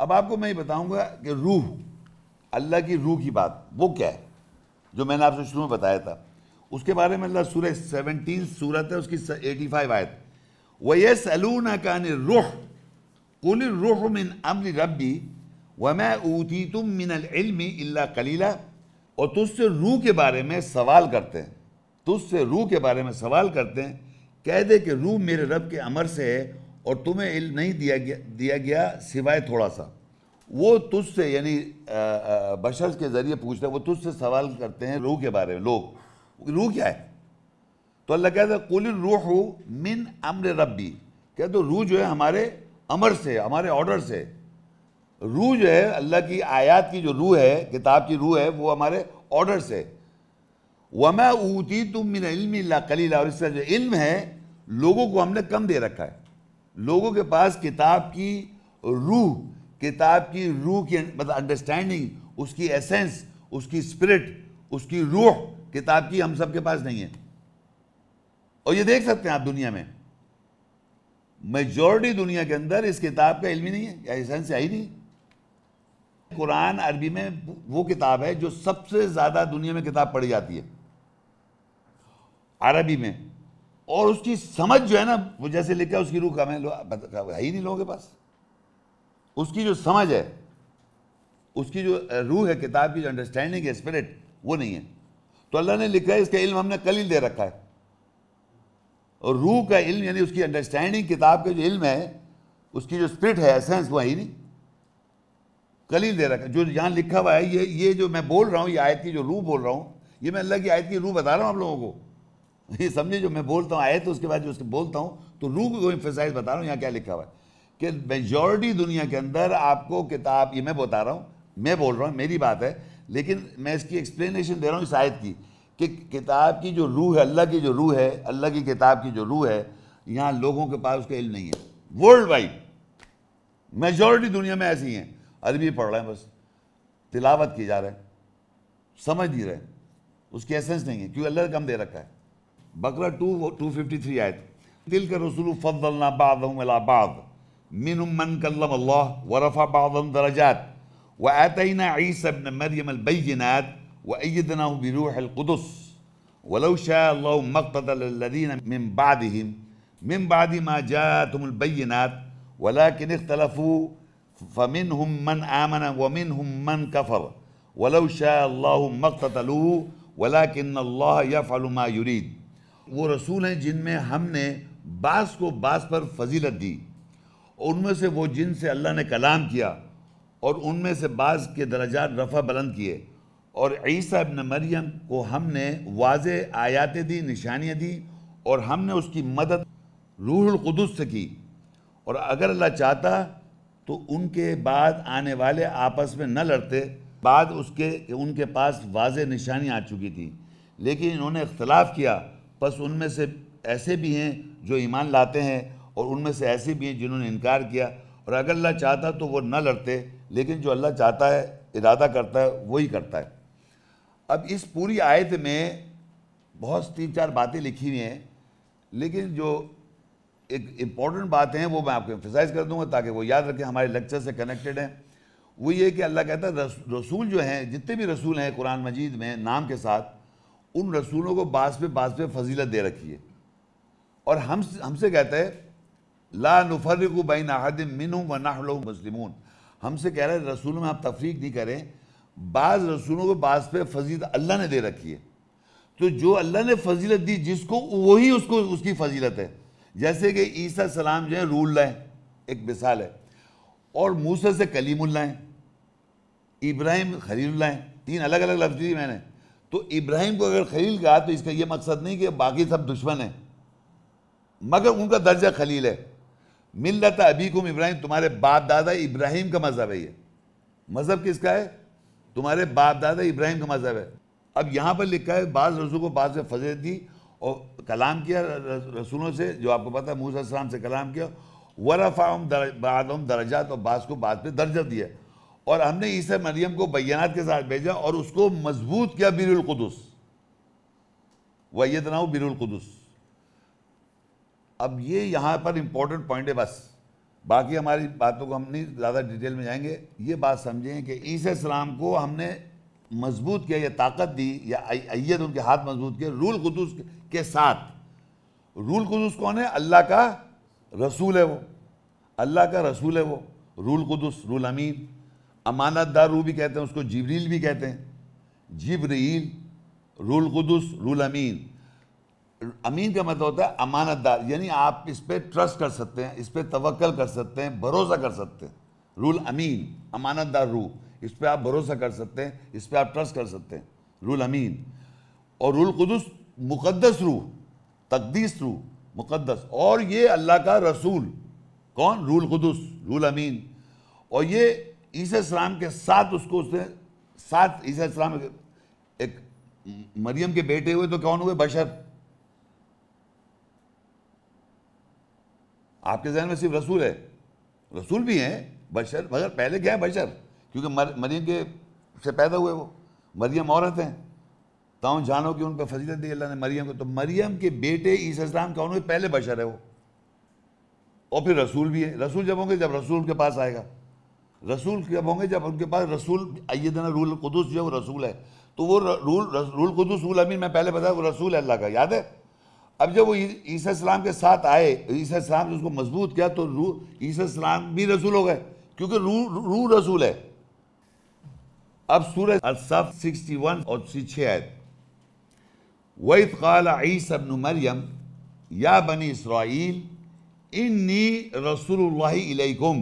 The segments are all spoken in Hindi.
अब आपको मैं ये बताऊंगा कि रूह अल्लाह की रूह की बात वो क्या है जो मैंने आपसे शुरू में बताया था उसके बारे में अल्लाह सूर्य सेवनटीन सूरत है उसकी एटी फाइव आयत व ये सलून कान रुख कुल रुख मिन अमर रबी व मैं ऊती तुम मिनमी अल्ला कलीला और तुझसे रूह के बारे में सवाल करते हैं तुझसे रूह के बारे में सवाल करते हैं कह दे कि रूह मेरे रब के अमर से है और तुम्हें इल्म नहीं दिया गया दिया गया सिवाय थोड़ा सा वो तुझसे यानी बशर के ज़रिए पूछते हैं वो तुझसे सवाल करते हैं रूह के बारे में लोग रूह क्या है तो अल्लाह कहते हैं कुल रूह हो मिन अमर रबी कहते तो रूह जो है हमारे अमर से हमारे ऑर्डर से रूह जो है अल्लाह की आयात की जो रूह है किताब की रूह है वो हमारे ऑर्डर से वमा ऊती तुम मिन इल्म कलीला और इसका जो इल्म है लोगों को हमने कम दे रखा है लोगों के पास किताब की रूह किताब की रूह की मतलब अंडरस्टैंडिंग उसकी एसेंस उसकी स्पिरिट उसकी रूह किताब की हम सब के पास नहीं है और ये देख सकते हैं आप दुनिया में मेजोरिटी दुनिया के अंदर इस किताब का इल्म ही नहीं है या एसेंस है ही नहीं कुरान अरबी में वो किताब है जो सबसे ज़्यादा दुनिया में किताब पढ़ी जाती है अरबी में और उसकी समझ जो है ना वो जैसे लिखा उसकी रूह कम है है ही नहीं लोगों के पास उसकी जो समझ है उसकी जो रूह है किताब की जो अंडरस्टैंडिंग है स्पिरिट वो नहीं है तो अल्लाह ने लिखा है इसका इल्म हमने कल ही दे रखा है और रूह का इल्म यानी उसकी अंडरस्टैंडिंग किताब का जो इल्म है उसकी जो स्पिरिट है एसेंस वो ही नहीं कल ही दे रखा जो यहाँ लिखा हुआ है ये ये जो मैं बोल रहा हूँ ये आयत की जो रूह बोल रहा हूँ ये मैं अल्लाह की आयत की रूह बता रहा हूँ आप लोगों को ये समझिए जो मैं बोलता हूँ आए तो उसके बाद जो उसके बोलता हूँ तो रू को इम्फेसाइज बता रहा हूँ यहाँ क्या लिखा हुआ है कि मेजॉरिटी दुनिया के अंदर आपको किताब ये मैं बता रहा हूँ मैं बोल रहा हूँ मेरी बात है लेकिन मैं इसकी एक्सप्लेनेशन दे रहा हूँ इस आयत की कि किताब की जो रूह है अल्लाह की जो रूह है अल्लाह की किताब की जो रूह है यहाँ लोगों के पास उसका इल्म नहीं है वर्ल्ड वाइड मेजॉरिटी दुनिया में ऐसी हैं अरबी पढ़ रहे हैं बस तिलावत की जा रहे हैं समझ नहीं रहे उसकी एसेंस नहीं है क्योंकि अल्लाह कम दे रखा है بقرة 253 آيات تلك الرسل فضلنا بعضهم إلى بعض منهم من كلم الله ورفع بعضهم درجات وآتينا عيسى ابن مريم البينات وأيدناه بروح القدس ولو شاء الله ما اقتتل الذين من بعدهم من بعد ما جاءتهم البينات ولكن اختلفوا فمنهم من آمن ومنهم من كفر ولو شاء الله ما اقتتلوه ولكن الله يفعل ما يريد वो रसूल हैं जिनमें हमने बास को बास पर फजीलत दी उनमें से वो जिन से अल्लाह ने कलाम किया और उनमें से बाज़ के दर्जात रफ़ा बुलंद किए और ईसा इबन मरियम को हमने वाज आयातें दी निशानियाँ दी और हमने उसकी मदद रूहुलक़ुदस से की और अगर अल्लाह चाहता तो उनके बाद आने वाले आपस में न लड़ते बाद उसके उनके पास वाज निशानी आ चुकी थी लेकिन इन्होंने इख्तलाफ किया बस उनमें से ऐसे भी हैं जो ईमान लाते हैं और उनमें से ऐसे भी हैं जिन्होंने इनकार किया और अगर अल्लाह चाहता तो वो न लड़ते लेकिन जो अल्लाह चाहता है इरादा करता है वही करता है अब इस पूरी आयत में बहुत तीन चार बातें लिखी हुई हैं लेकिन जो एक इम्पॉर्टेंट बात हैं वो मैं आपको एम्फिसाइज कर दूंगा ताकि वो याद रखें हमारे लेक्चर से कनेक्टेड हैं वो ये कि अल्लाह कहता है रसूल जो हैं जितने भी रसूल हैं कुरान मजीद में नाम के साथ उन रसूलों को बास पे बास पे फजीलत दे रखी है और हम हमसे कहता है ला नफरक बैन अहद मिन व नाहल मुस्लिमून हमसे कह रहे हैं रसूलों में आप तफरीक नहीं करें बाज़ रसूलों को बास पे फजीलत अल्लाह ने दे रखी है तो जो अल्लाह ने फजीलत दी जिसको वही उसको उसकी फजीलत है जैसे कि ईसा सलाम जो है रूल लाए एक मिसाल है और मूसा से कलीमुल्ला हैं इब्राहिम खलील्ला हैं तीन अलग अलग लफ्ज दी मैंने तो इब्राहिम को अगर खलील कहा तो इसका यह मकसद नहीं कि बाकी सब दुश्मन हैं मगर उनका दर्जा खलील है मिलत कुम इब्राहिम तुम्हारे बाप दादा इब्राहिम का मज़हब है ये मज़हब किसका है तुम्हारे बाप दादा इब्राहिम का मज़हब है अब यहाँ पर लिखा है बाज़ रसूल को बाज़ से फजे दी और कलाम किया रसूलों से जो आपको पता है मूसा से कलाम किया वरफ़ा दर, बाद दर्जा और बास को बाद पे दर्जा दिया और हमने ईसा मरियम को बैनात के साथ भेजा और उसको मजबूत किया बिरुलकुदस वैदना बिरुलकुदस अब ये यहाँ पर इम्पोर्टेंट पॉइंट है बस बाकी हमारी बातों को हम नहीं ज़्यादा डिटेल में जाएंगे ये बात समझें कि ईसा इस्लाम को हमने मजबूत किया या ताकत दी या अयद उनके हाथ मजबूत किए रूल कुदस के साथ रूल कुदस कौन है अल्लाह का रसूल है वो अल्लाह का रसूल है वो रूल कुदस रूल अमीन अमानत दार रूह भी कहते हैं उसको जिबरील भी कहते हैं जिबरील रूल कुदस रूल अमीन अमीन का मतलब होता है अमानतदार यानी आप इस पर ट्रस्ट कर सकते हैं इस पर तवक्ल कर सकते हैं भरोसा कर सकते हैं रूल अमीन अमानतदार रूह इस पर आप भरोसा कर सकते हैं इस पर आप ट्रस्ट कर सकते हैं रूल अमीन और रूल कुदस मुकद्दस रूह तकदीस रूह मुकद्दस और ये अल्लाह का रसूल कौन रूल कुदस रूल अमीन और ये ईसा के साथ उसको उसने साथ ईसा एक मरियम के बेटे हुए तो कौन हुए बशर आपके जहन में सिर्फ रसूल है रसूल भी हैं बशर मगर पहले क्या है बशर क्योंकि मर, मरियम के से पैदा हुए वो मरियम औरत हैं तो जानो कि उन पर फजीलत दी अल्लाह ने मरियम को तो मरियम के बेटे इस्लाम कौन हुए पहले बशर है वो और फिर रसूल भी है रसूल जब होंगे जब रसूल के पास आएगा रसूल कब होंगे जब उनके पास रसूल आइए देना रूल कदूस जो है वो रसूल है तो वो रूल रूल कदूस रूल अमीन मैं पहले बताया वो रसूल है अल्लाह का याद है अब जब वो ईसा इस्लाम के साथ आए ईसा इस्लाम ने उसको मजबूत किया तो रू ईसा इस्लाम भी रसूल हो गए क्योंकि रू रू रसूल है अब सूरज अलसफ सिक्सटी वन और सिक्सटी आयत वहीद काल ईसा बन मरियम या बनी इसराइल इन्नी रसूल इलैकुम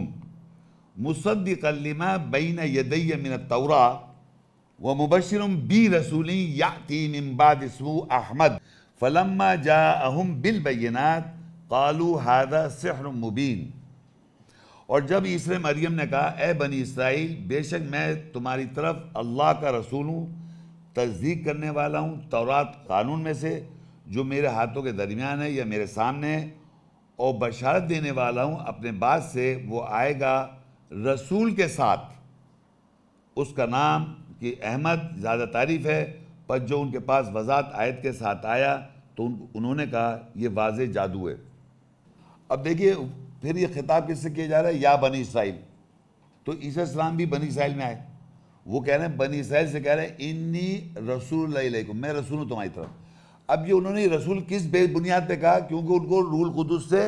मुसद्दिक लमा बैन यदय मिन तौरा व मुबशर बी रसूली याती मिम्बाद इसमू अहमद फलम्मा जा अहम बिल बैनात कालू हादा सहर मुबीन और जब ईसर मरियम ने कहा ए बनी इसराइल बेशक मैं तुम्हारी तरफ अल्लाह का रसूल हूँ तस्दीक करने वाला हूँ तौरात कानून में से जो मेरे हाथों के दरमियान है या मेरे सामने है और बशारत देने वाला हूँ अपने बाद से वो आएगा रसूल के साथ उसका नाम कि अहमद ज़्यादा तारीफ़ है पर जो उनके पास वजात आयत के साथ आया तो उन, उन्होंने कहा ये वाज जादू है अब देखिए फिर ये खिताब किससे किया जा रहा है या बनी इसराइल तो ईसा इस्लाम भी बनी इसराइल में आए वो कह रहे हैं बनी इसराइल से कह रहे हैं इन्नी रसूल मैं रसूल हूँ तुम्हारी तरफ अब ये उन्होंने रसूल किस बेबुनियाद पे कहा क्योंकि उनको रूल खुदुस से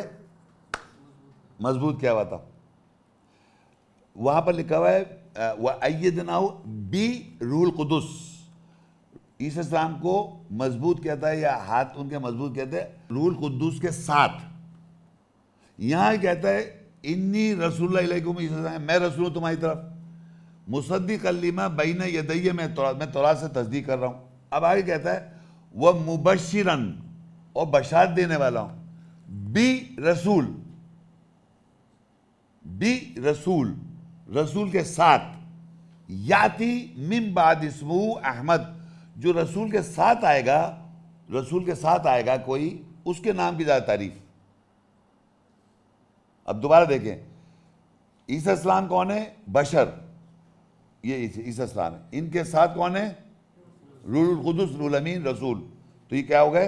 मजबूत किया हुआ था वहां पर लिखा हुआ है आइये अयदना बी रूल कुदस ईसा को मजबूत कहता है या हाथ उनके मजबूत कहते हैं रूल कुद्दूस के साथ यहां कहता है इन्नी रसूल मैं रसूल तुम्हारी तरफ मुसद्दिक कलिमा बहन यदैय मैं तोरा मैं तोरा से तस्दीक कर रहा हूँ अब आगे कहता है वह मुबशरन और बशात देने वाला हूँ बी रसूल बी रसूल रसूल के साथ याति बाद इसमू अहमद जो रसूल के साथ आएगा रसूल के साथ आएगा कोई उसके नाम की ज़्यादा तारीफ अब दोबारा देखें ईसा इस्लाम कौन है बशर ये ईसा इस्लाम है इनके साथ कौन है रूल अमीन रसूल तो ये क्या हो गए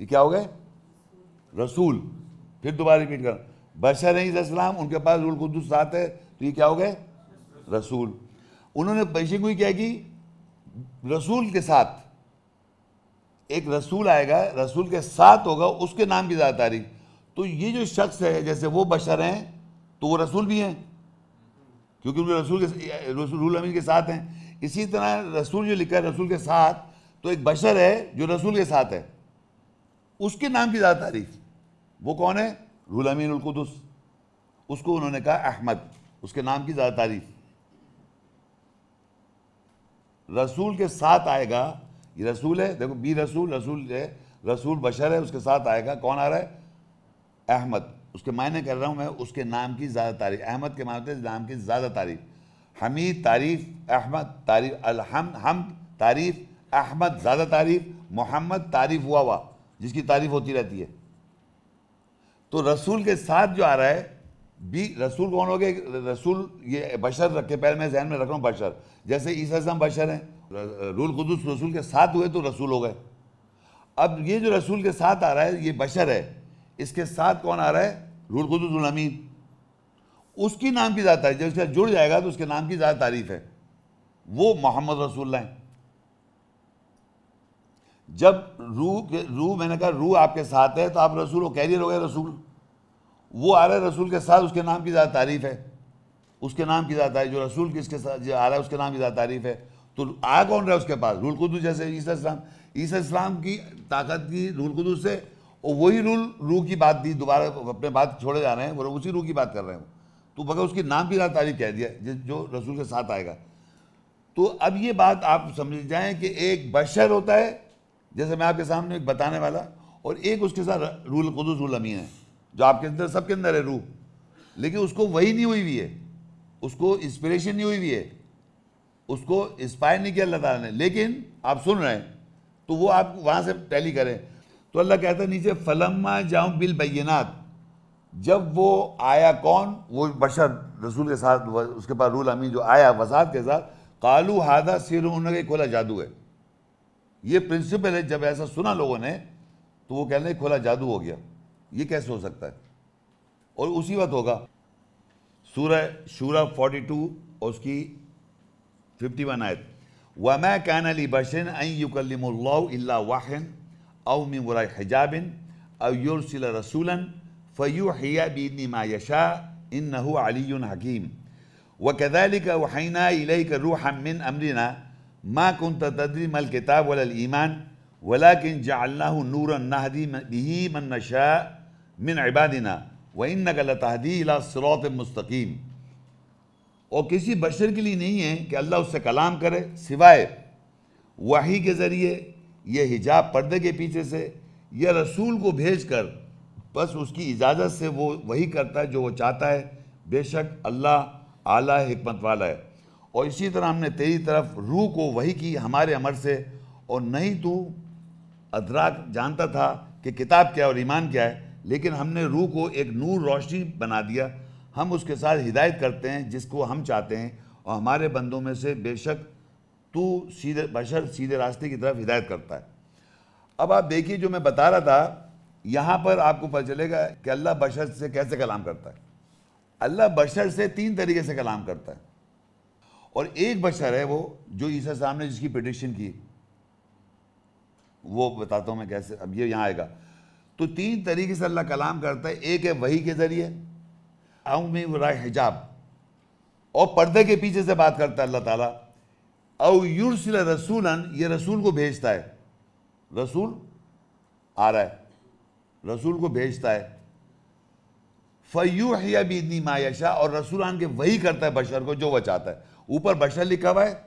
ये क्या हो गए रसूल फिर दोबारा रिपीट करना बशर है उनके पास रूल कुदस साथ है तो ये क्या हो गए रसूल उन्होंने पेशेगोई क्या की रसूल के साथ एक रसूल आएगा रसूल के साथ होगा उसके नाम की ज़्यादा तारीख तो ये जो शख्स है जैसे वो बशर हैं तो वो रसूल भी हैं क्योंकि उनके रसूल के रसूल अमीन के साथ हैं इसी तरह रसूल जो लिखा है रसूल के साथ तो एक बशर है जो रसूल के साथ है उसके नाम की ज़्यादा तारीफ वो कौन है रूल अमीन अलकुदस उसको उन्होंने कहा अहमद उसके नाम की ज़्यादा तारीफ रसूल के साथ आएगा ये रसूल है देखो बी रसूल रसूल है रसूल बशर है उसके साथ आएगा कौन आ रहा है अहमद उसके मायने कर रहा हूँ मैं उसके नाम की ज़्यादा तारीफ अहमद के मानते नाम की ज़्यादा तारीफ हमीद तारीफ अहमद तारीफ अलहम हम तारीफ अहमद ज़्यादा तारीफ मोहम्मद तारीफ हुआ हुआ जिसकी तारीफ होती रहती है तो रसूल के साथ जो आ रहा है बी रसूल कौन हो गए रसूल ये बशर रखे पहले मैं जहन में रख रहा हूँ बशर जैसे ईसा बशर हैं रूल खुद रसूल के साथ हुए तो रसूल हो गए अब ये जो रसूल के साथ आ रहा है ये बशर है इसके साथ कौन आ रहा है रूल खुदुसमीन उसकी नाम की ज़्यादा तारीफ जब इसका जुड़ जाएगा तो उसके नाम की ज़्यादा तारीफ है वो मोहम्मद रसूल हैं जब रू के रू मैंने कहा रू आपके साथ है तो आप रसूल हो कैरियर हो गए रसूल वो आ रहा है रसूल के साथ उसके नाम की ज़्यादा तारीफ़ है उसके नाम की ज़्यादा तारीफ जो रसूल किसके साथ जो आ रहा है उसके नाम की ज़्यादा तारीफ़ है तो आ कौन रहा है उसके पास रूल कुदूस जैसे ईसा इस्लाम ईसा इस्लाम की ताकत की रूल कुदूस से और वही रूल रू की बात दी दोबारा अपने बात छोड़े जा रहे हैं वो उसी रूह की बात कर रहे हैं तो बगैर उसकी नाम की ज़्यादा तारीफ कह दिया जो रसूल के साथ आएगा तो अब ये बात आप समझ जाएं कि एक बशर होता है जैसे मैं आपके सामने एक बताने वाला और एक उसके साथ रूल खुदस रूल अमीन है जो आपके अंदर सबके अंदर है रूह लेकिन उसको वही नहीं हुई हुई है उसको इंस्पिरेशन नहीं हुई हुई है उसको इंस्पायर नहीं किया अल्लाह ताला ने लेकिन आप सुन रहे हैं तो वो आप वहाँ से टैली करें तो अल्लाह कहता है नीचे फलम्मा जाऊँ बिल बैनात जब वो आया कौन वो बशर रसूल के साथ उसके पास रूल अमीन जो आया वसात के साथ कालू हादा सिर उन्होंने खोला जादू है ये प्रिंसिपल है जब ऐसा सुना लोगों ने तो वो कहने खोला जादू हो गया ये कैसे हो सकता है और उसी वक्त होगा सूरह शूरा 42 और उसकी 51 वन आयत वमा कान अली बशन युकल्ला वाहन मिन मिमरा हिजाबिन अवयुरसिल रसूलन फ़यू हिया मा यशा इन नहू अली हकीम व कदैलिक वहना इलई का रूह मिन अमरिना ما كنت تدري ما الكتاب ولا الإيمان ولكن جعلناه نورا نهدي به من نشاء من عبادنا وإنك لتهدي إلى صراط مستقيم और किसी बशर के लिए नहीं है कि अल्लाह उससे कलाम करे सिवाय वही के ज़रिए यह हिजाब पर्दे के पीछे से यह रसूल को भेज कर बस उसकी इजाज़त से वो वही करता है जो वो चाहता है बेशक अल्लाह आला हमत वाला है और इसी तरह हमने तेरी तरफ रूह को वही की हमारे अमर से और नहीं तू अदराक जानता था कि किताब क्या और ईमान क्या है लेकिन हमने रूह को एक नूर रोशनी बना दिया हम उसके साथ हिदायत करते हैं जिसको हम चाहते हैं और हमारे बंदों में से बेशक तू सीधे बशर सीधे रास्ते की तरफ हिदायत करता है अब आप देखिए जो मैं बता रहा था यहाँ पर आपको पता चलेगा कि अल्लाह बशर से कैसे कलाम करता है अल्लाह बशर से तीन तरीके से कलाम करता है और एक बशर है वो जो ईसा साहब ने जिसकी प्रडिक्शन की वो बताता हूँ मैं कैसे अब ये यहाँ आएगा तो तीन तरीके से अल्लाह कलाम करता है एक है वही के ज़रिए में राय हिजाब और पर्दे के पीछे से बात करता है अल्लाह ताला और युरसिल रसूलन ये रसूल को भेजता है रसूल आ रहा है रसूल को भेजता है फयूहिया बीदनी मायशा और रसूलान के वही करता है बशर को जो वह चाहता है ऊपर बशर लिखा हुआ है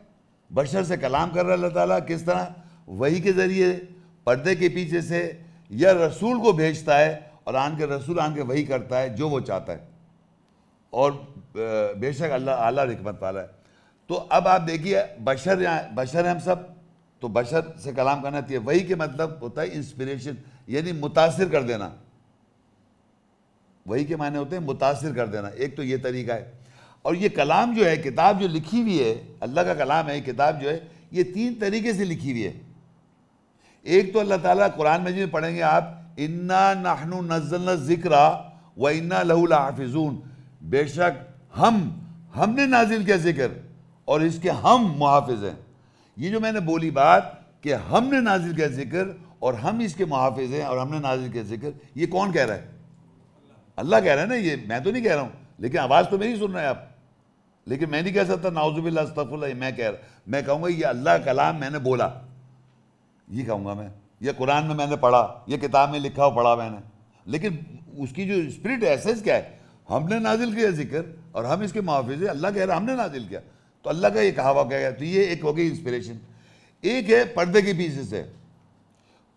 बशर से कलाम कर रहा है अल्लाह ताला किस तरह वही के ज़रिए पर्दे के पीछे से यह रसूल को भेजता है और आन के रसूल आन के वही करता है जो वो चाहता है और बेशक अल्लाह आला हमत वाला है तो अब आप देखिए बशर यहाँ बशर हम सब तो बशर से कलाम करना चाहिए वही के मतलब होता है इंस्पिरेशन यानी मुतासर कर देना वही के माने होते हैं मुतासर कर देना एक तो ये तरीका है और ये कलाम जो है किताब जो लिखी हुई है अल्लाह का कलाम है किताब जो है ये तीन तरीके से लिखी हुई है एक तो अल्लाह ताला कुरान मजीद में पढ़ेंगे आप इन्ना नाहनु नजल ज़िक्रा व इन्ना लहूला हाफिजून बेशक हम हमने नाजिल किया ज़िक्र और इसके हम मुहाफ़िज हैं ये जो मैंने बोली बात कि हमने नाजिल किया ज़िक्र और हम इसके मुहाफिज हैं और हमने नाजिल किया ज़िक्र ये कौन कह रहा है अल्लाह कह रहा है ना ये मैं तो नहीं कह रहा हूँ लेकिन आवाज़ तो मेरी सुन रहे हैं आप लेकिन मैं नहीं कह सकता नाउजुबिल्ला अस्तफुल्ला मैं कह रहा मैं कहूँगा ये अल्लाह कलाम मैंने बोला ये कहूँगा मैं ये कुरान में मैंने पढ़ा ये किताब में लिखा और पढ़ा मैंने लेकिन उसकी जो स्पिरिट एसेंस क्या है हमने नाजिल किया जिक्र और हम इसके मुहाफिज अल्लाह कह रहे हमने नाजिल किया तो अल्लाह का ये कहावा कह गया तो ये एक हो गई इंस्पिरेशन एक है पर्दे के पीछे से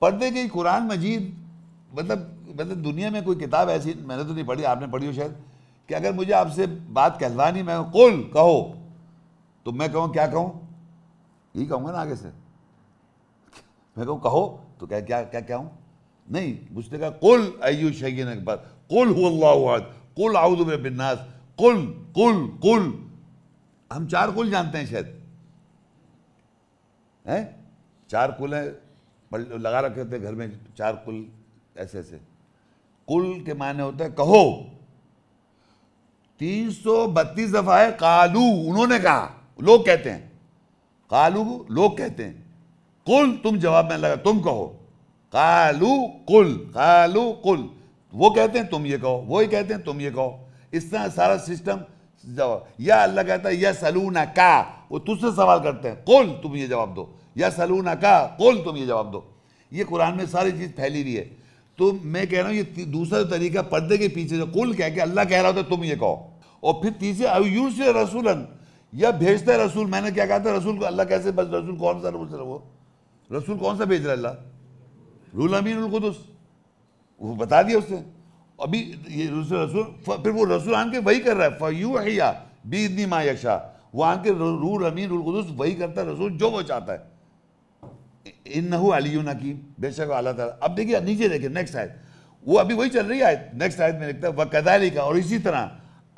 पर्दे की कुरान मजीद मतलब मतलब दुनिया में कोई किताब ऐसी मैंने तो नहीं पढ़ी आपने पढ़ी हो शायद कि अगर मुझे आपसे बात कहलवानी मैं कुल कहो तो मैं कहूँ क्या कहूँ यही कहूँगा ना आगे से मैं कहूँ कहो तो क्या क्या क्या क्या हूँ नहीं मुझने कहा कुल अयू शकीन अकबर कुल हुल्लाहद कुल आउद बिन्नास कुल कुल कुल हम चार कुल जानते हैं शायद हैं चार कुल हैं लगा रखे होते घर में चार कुल ऐसे ऐसे कुल के माने होते हैं कहो तीन सौ बत्तीस दफ़ा है कालू उन्होंने कहा लोग कहते हैं कालू लोग कहते हैं कुल तुम जवाब में लगा तुम कहो कालू कुल कालू कुल वो कहते हैं तुम ये कहो वो ही कहते हैं तुम ये कहो इस तरह सारा सिस्टम जवाब या अल्लाह कहता है या सलूना का वो तुझसे सवाल करते हैं कुल तुम ये जवाब दो या सलूना का कुल तुम ये जवाब दो ये कुरान में सारी चीज़ फैली हुई है तो मैं कह रहा हूँ ये दूसरा तरीका पर्दे के पीछे जो कुल कह के अल्लाह कह रहा होता है तुम ये कहो और फिर तीसरे यूज रसूलन या भेजता है रसूल मैंने क्या कहा था रसूल को अल्लाह कैसे बस रसूल कौन सा रसूल वो रसूल कौन सा भेज रहा है अल्लाह रूल अमीन खुदस वो बता दिया उसने अभी ये रसूल फिर वो रसूल आन के वही कर रहा है फयू हया बी इतनी माँ यशा वो आन के रूल अमीन खुदस वही करता है रसूल जो वो चाहता है इन नहू अली की बेशक अल्लाह तला अब देखिए नीचे देखिए नेक्स्ट आयत वो अभी वही चल रही है नेक्स्ट आयत में लिखता है वह कदाली लिखा और इसी तरह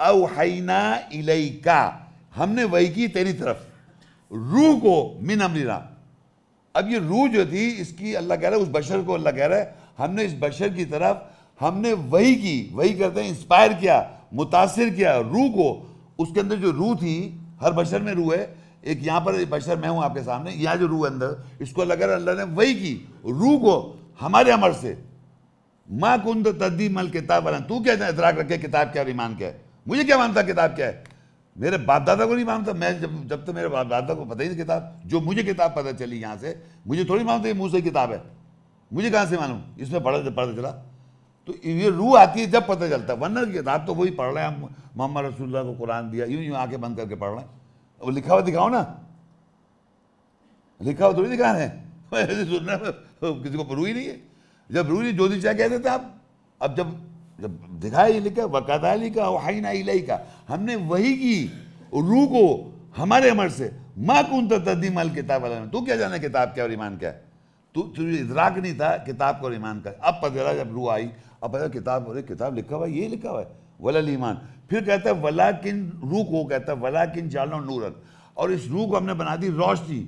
अवहैना इलेका हमने वही की तेरी तरफ रूह को मिन अमरीना अब ये रूह जो थी इसकी अल्लाह कह रहा है उस बशर को अल्लाह कह रहा है हमने इस बशर की तरफ हमने वही की वही करते हैं इंस्पायर किया मुतासर किया रूह को उसके अंदर जो रूह थी हर बशर में रूह है एक यहाँ पर बशर मैं हूँ आपके सामने यहाँ जो रूह अंदर इसको कह रहा अल्लाह ने वही की रूह को हमारे अमर से माँ कुंद तद्दी मल किताब तू क्या इतराक रखे किताब क्या ईमान क्या है मुझे क्या मानता किताब क्या है मेरे बाप दादा को नहीं मानता मैं जब जब तक तो मेरे बाप दादा को पता ही नहीं किताब जो मुझे किताब पता चली यहाँ से मुझे थोड़ी मानता मुँह से किताब है मुझे कहाँ से मालूम इसमें पढ़ा पता चला तो ये रूह आती है जब पता चलता है वरना किताब तो वही पढ़ रहे हैं हम मोहम्मद रसूल्ला को कुरान दिया यूं यूं आके बंद करके पढ़ रहे हैं वो लिखा हुआ दिखाओ ना लिखा हुआ थोड़ी दिखा रहे हैं सुनना तो किसी को रू ही नहीं है जब रू नहीं जो दिशा कह देते आप अब जब जब दिखाई लिखा वकदाली का वहीना इलाई का हमने वही की रूह को हमारे अमर से माँ कौन था तदीम अल किताब वाले तू क्या जाना किताब क्या और ईमान क्या है तू तुझे इधराक नहीं था किताब को और ईमान का अब पता जब रूह आई अब पता किताब बोले किताब लिखा हुआ है ये लिखा हुआ है वला ईमान फिर कहता है वला किन रूह को कहता है वला किन जालो नूरन और इस रूह को हमने बना दी रोशनी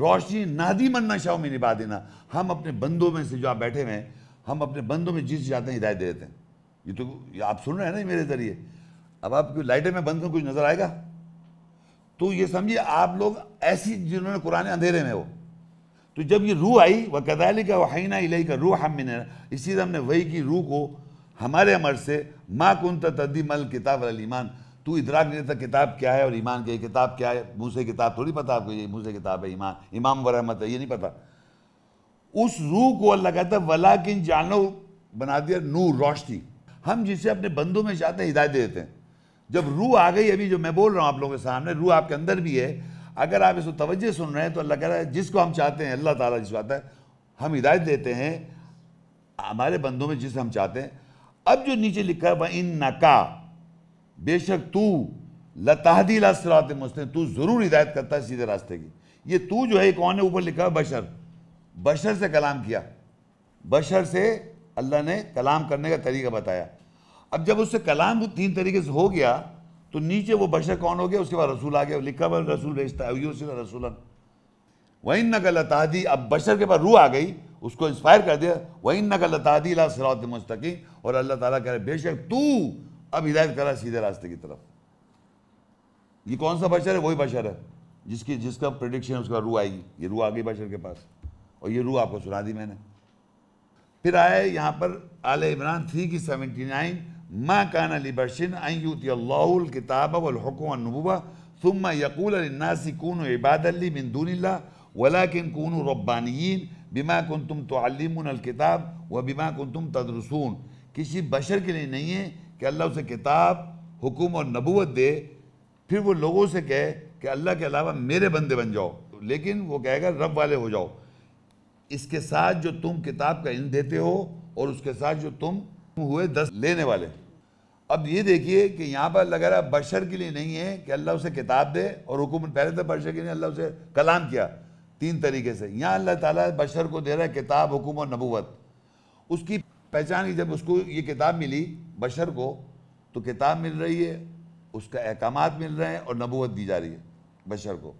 रोशनी नादी मन्ना शाह में निभा देना हम अपने बंदों में से जो आप बैठे हुए हैं हम अपने बंदों में जिस जाते हैं हिदायत दे देते हैं ये तो ये आप सुन रहे हैं ना मेरे जरिए अब आप लाइटें में बंद कर कुछ नजर आएगा तो ये समझिए आप लोग ऐसी जिन्होंने कुरान अंधेरे में हो तो जब ये रूह आई वह कदाली का वहीना इलाई का रूह हम इसी तरह हमने वही की रूह को हमारे अमर से माँ कुन तदी मल किताब ईमान तू इधरा नहीं था किताब क्या है और ईमान क्या किताब क्या है मुँह से किताब थोड़ी पता आपको ये मुँह से किताब है ईमान इमाम वरहमत है ये नहीं पता उस रूह को अल्लाह कहता वला किन जानो बना दिया नूर रोशनी हम जिसे अपने बंदों में चाहते हैं हिदायत दे देते हैं जब रूह आ गई अभी जो मैं बोल रहा हूँ आप लोगों के सामने रूह आपके अंदर भी है अगर आप इसको तवज्जो सुन रहे हैं तो अल्लाह कह रहा है जिसको हम चाहते हैं अल्लाह ताला जिसको आता है हम हिदायत देते हैं हमारे बंदों में जिसे हम चाहते हैं अब जो नीचे लिखा है वह इन नका बेशक तू लताहदी लात मुस्लिम तू ज़रूर हिदायत करता है सीधे रास्ते की ये तू जो है कौन है ऊपर लिखा है बशर बशर से कलाम किया बशर से अल्लाह ने कलाम करने का तरीका बताया अब जब उससे कलाम तीन तरीके से हो गया तो नीचे वो बशर कौन हो गया उसके बाद रसूल आ गया लिखा हुआ रसूल भेजता है रसूलन वहीं नकल तादी अब बशर के पास रूह आ गई उसको इंस्पायर कर दिया वही नकल तादी ला सरात मुस्तकी और अल्लाह ताला कह रहे बेशक तू अब हिदायत करा सीधे रास्ते की तरफ ये कौन सा बशर है वही बशर है जिसकी जिसका प्रडिक्शन उसका रूह आएगी ये रूह आ गई बशर के पास और ये रूह आपको सुना दी मैंने फिर आए यहाँ पर आल इमरान थ्री की सेवेंटी नाइन माँ काना लिबर्शिन अयूतियाल किताब वलहकमनबूबा सुम यकूल नासी कून इबादली बिंदूनिल्ला वलाकिन कून रब्बानियन बिमा कन तुम तोमकिताब व बिमा कन तुम तदरसून किसी बशर के लिए नहीं है कि अल्लाह उसे किताब हुकुम और नबूत दे फिर वो लोगों से कहे कि अल्लाह के अलावा मेरे बंदे बन जाओ लेकिन वो कहेगा रब वाले हो जाओ इसके साथ जो तुम किताब का इन देते हो और उसके साथ जो तुम हुए दस लेने वाले अब ये देखिए कि यहाँ पर लग रहा बशर के लिए नहीं है कि अल्लाह उसे किताब दे और हुकुम पहले तो बशर के लिए अल्लाह उसे कलाम किया तीन तरीके से यहाँ अल्लाह ताला बशर को दे रहा है किताब हुकुम और नबूवत उसकी पहचान की जब उसको ये किताब मिली बशर को तो किताब मिल रही है उसका अहकाम मिल रहे हैं और नबूवत दी जा रही है बशर को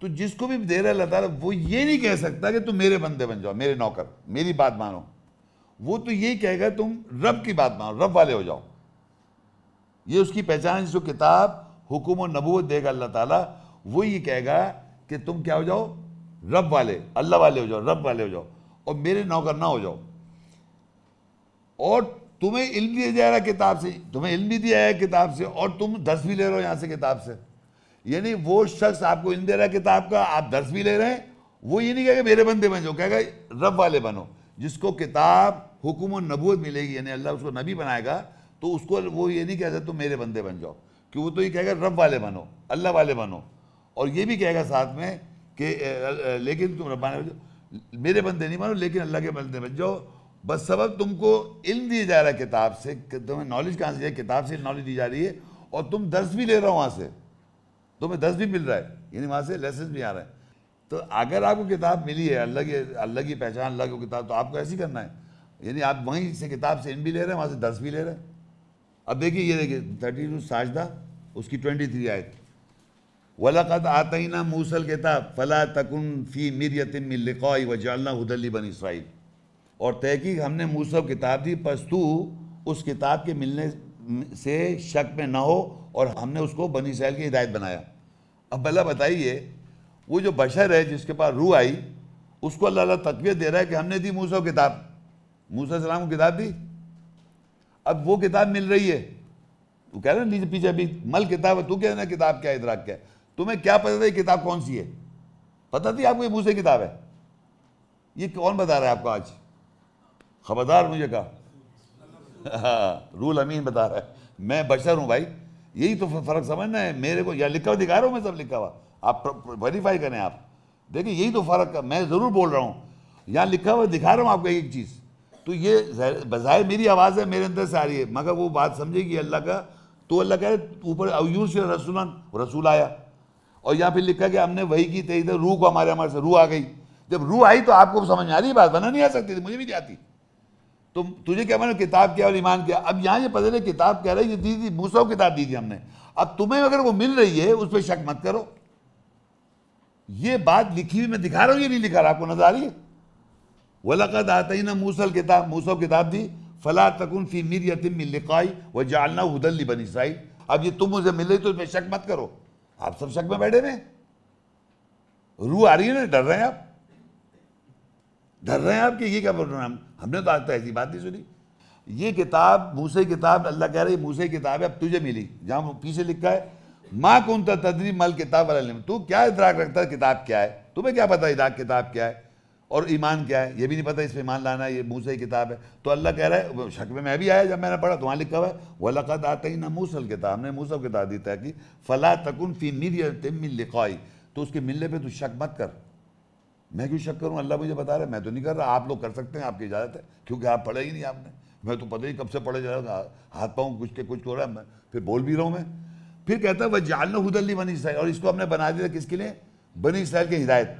तो जिसको भी दे रहा है अल्लाह ताला वो ये नहीं कह सकता कि तुम मेरे बंदे बन जाओ मेरे नौकर मेरी बात मानो वो तो यही कहेगा तुम रब की बात मानो रब वाले हो जाओ ये उसकी पहचान जो किताब हुकुम और नबूत देगा अल्लाह ताला वो ये कहेगा कि तुम क्या हो जाओ रब वाले अल्लाह वाले हो जाओ रब वाले हो जाओ और मेरे नौकर ना हो जाओ और तुम्हें इल्म दिया जा रहा है किताब से तुम्हें इल्म भी दिया है किताब से और तुम दस भी ले रहे हो यहाँ से किताब से यानी वो शख्स आपको इंदिरा किताब का आप दर्श भी ले रहे हैं वो ये नहीं कहेगा मेरे बंदे बन जाओ कहेगा रब वाले बनो जिसको किताब हुकुम और नबूत मिलेगी यानी अल्लाह उसको नबी बनाएगा तो उसको वो ये नहीं कहता तुम मेरे बंदे बन जाओ कि वो तो ये कहेगा रब वाले बनो अल्लाह वाले बनो और ये भी कहेगा साथ में कि लेकिन तुम रबाना मेरे बंदे नहीं बनो लेकिन अल्लाह के बंदे बन जाओ बस सबक तुमको इल्म दिया जा रहा है किताब से तुम्हें नॉलेज कहाँ से किताब से नॉलेज दी जा रही है और तुम दर्स भी ले रहे हो वहाँ से दो तो में दस भी मिल रहा है यानी वहाँ से लेसन भी आ रहा है तो अगर आपको किताब मिली है अल्लाह की अल्लाह की पहचान अल्लाह की किताब तो आपको ऐसी करना है यानी आप वहीं से किताब से इन भी ले रहे हैं वहाँ से दस भी ले रहे हैं अब देखिए ये देखिए थर्टी टू साजदा उसकी ट्वेंटी थ्री आए वलक़त आतना मूसल किताब फला तकन फ़ी यतिम लिखाई वजालना हदली बन इसराइल और तहकीक हमने मूसल किताब दी पस तू उस किताब के मिलने से शक में ना हो और हमने उसको बनी सैल की हिदायत बनाया अब भला बताइए वो जो बशर है जिसके पास रूह आई उसको अल्लाह तकवीत दे रहा है कि हमने दी मूसा किताब मूसा सलाम को किताब दी अब वो किताब मिल रही है वो कह रहे ना नीचे पीछे अभी मल किताब है तू कह रहा किताब क्या इधराक क्या है तुम्हें क्या पता था ये किताब कौन सी है पता थी आपको ये मूसे किताब है ये कौन बता रहा है आपको आज खबरदार मुझे कहा हाँ रूल अमीन बता रहा है मैं बशर हूँ भाई यही तो फर्क समझना है मेरे को या लिखा हुआ दिखा रहा हूँ मैं सब लिखा हुआ आप वेरीफाई करें आप देखिए यही तो फर्क मैं ज़रूर बोल रहा हूँ यहाँ लिखा हुआ दिखा रहा हूँ आपको एक चीज़ तो ये बजाय मेरी आवाज़ है मेरे अंदर से आ रही है मगर वो बात समझेगी अल्लाह का तो अल्लाह कह रहे ऊपर अयूस रसूल रसूल आया और यहाँ पे लिखा कि हमने वही की तेरी रूह को हमारे हमारे से रूह आ गई जब रूह आई तो आपको समझ में आ रही बात बना नहीं आ सकती थी मुझे भी नहीं आती तो तुझे क्या मैंने किताब किया और ईमान किया अब यहाँ ये पता नहीं किताब कह रही है दी थी मूसा किताब दी थी हमने अब तुम्हें अगर वो मिल रही है उस पर शक मत करो ये बात लिखी हुई मैं दिखा रहा हूँ ये नहीं लिखा रहा आपको नजर आ रही है वलकद आता ही ना मूसल किताब मूसा किताब दी फला तकुन फी मीर यतिम लिखाई वह जालना हुदल बनी साई अब ये तुम मुझे मिल रही तो उसमें शक मत करो आप सब शक में बैठे रहे रू आ रही है ना डर रहे हैं आप डर रहे हैं आप कि ये क्या बोल रहे हैं हमने तो आज तक ऐसी बात नहीं सुनी ये किताब मूसे किताब अल्लाह कह रहे मूसे किताब है अब तुझे मिली जहाँ पीछे लिखा है माँ कौन था तदरी मल किताब वाला तू क्या इतराक रखता है किताब क्या है तुम्हें क्या पता इराक किताब क्या है और ईमान क्या है ये भी नहीं पता इसमें ईमान लाना है ये मूसे की किताब है तो अल्लाह कह रहा है शक में मैं भी आया जब मैंने पढ़ा तो वहाँ लिखा हुआ है लक़त आता ही ना मूसल किताब हमने मूसल किताब दी था कि फ़ला तकन फ़ी मिर मिल लिखाई तो उसके मिलने पर तू शक मत कर मैं क्यों शक करूँ अल्लाह मुझे बता रहे मैं तो नहीं कर रहा आप लोग कर सकते हैं आपकी इजाज़त है क्योंकि आप पढ़े ही नहीं आपने मैं तो पता ही कब से पढ़े जा रहा हाथ पाऊँ कुछ के कुछ हो रहा है मैं फिर बोल भी रहा हूँ मैं फिर कहता है वह जालना हुदली बनी इसराइल और इसको हमने बना दिया किसके लिए बनी इसराइल की हिदायत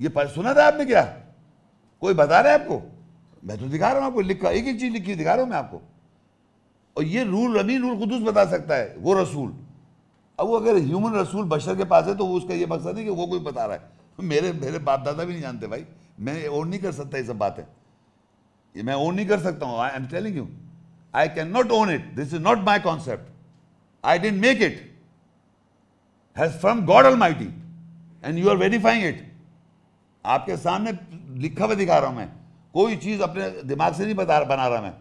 ये पर सुना था आपने क्या कोई बता रहा है आपको मैं तो दिखा रहा हूँ आपको लिखा एक एक चीज़ लिखी दिखा रहा हूँ मैं आपको और ये रूल रमी रूल खुदूस बता सकता है वो रसूल अब वो अगर ह्यूमन रसूल बशर के पास है तो वो उसका ये मकसद नहीं कि वो कोई बता रहा है मेरे मेरे बाप दादा भी नहीं जानते भाई मैं ओन नहीं कर सकता ये सब बातें ये मैं ओन नहीं कर सकता हूँ I am telling you I can not own it this is not my concept I didn't make it has from God almighty and you are verifying it आपके सामने लिखा हुआ दिखा रहा हूं मैं कोई चीज़ अपने दिमाग से नहीं बता बना रहा मैं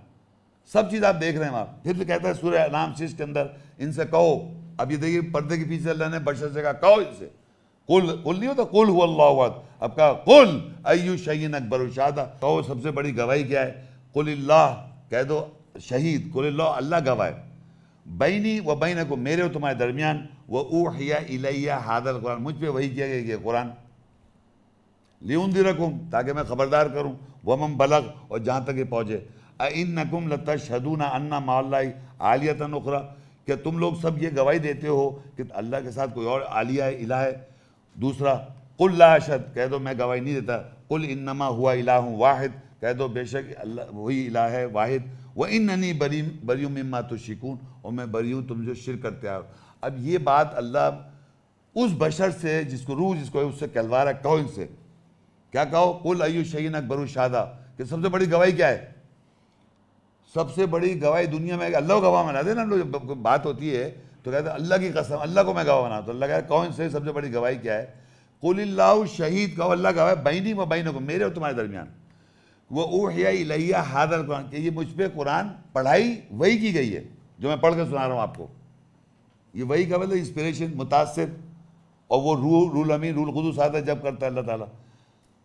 सब चीज़ आप देख रहे हैं आप फिर भी कहता है सूर्य नाम शीर्ष के अंदर इनसे कहो अब ये देखिए पर्दे के पीछे अल्लाह ने से कहा कहो इनसे कुल कुल नहीं होता कुल हुआ अल्लाह अब कहा कुल अयु शहीन अकबर शादा कहो सबसे बड़ी गवाही क्या है कुल कह दो शहीद कुल अल्लाह गवाह बैनी व बैन को मेरे और तुम्हारे दरमियान व ऊहिया इलैया हादल कुरान मुझ पर वही किया गया कुरान लियून दी रखूँ ताकि मैं खबरदार करूँ वमम बलग और जहाँ तक ये पहुँचे इन नकुम लता लतशदून अन्ना माल्लाई आलिया तनुखरा क्या तुम लोग सब ये गवाही देते हो कि अल्लाह के साथ कोई और आलिया है इला है दूसरा कुल लाशद कह दो मैं गवाही नहीं देता कुल इन्नमा हुआ इला हूँ वाहिद कह दो बेशक अल्लाह वही इला है वाहिद व इन ननी बरी बरी मम्मा तो शिकून और मैं बरी हूँ तुम जो शिर करते आओ अब ये बात अल्लाह उस बशर से जिसको रूह जिसको उससे कहलवा रहा कहो इनसे क्या कहो कुल अयु शहीन अकबर शादा कि सबसे बड़ी गवाही क्या है सबसे बड़ी गवाही दुनिया में अल्लाह गवाह मना देना बात होती है तो कहते अल्लाह की कसम अल्लाह को मैं गवाह बनाता तो अल्लाह कह कौन से सबसे बड़ी गवाही क्या है कुल्लाउ शहीद कहो अल्लाह गवाह बहनी व बहनों को मेरे और तुम्हारे दरमियान वो ओहिया इलैया हादर कुरान कि ये मुझ पर कुरान पढ़ाई वही की गई है जो मैं पढ़ कर सुना रहा हूँ आपको ये वही का मतलब इंस्परेशन मुतासर और वो रू रूल अमीन रूल खुदू आता जब करता है अल्लाह ताला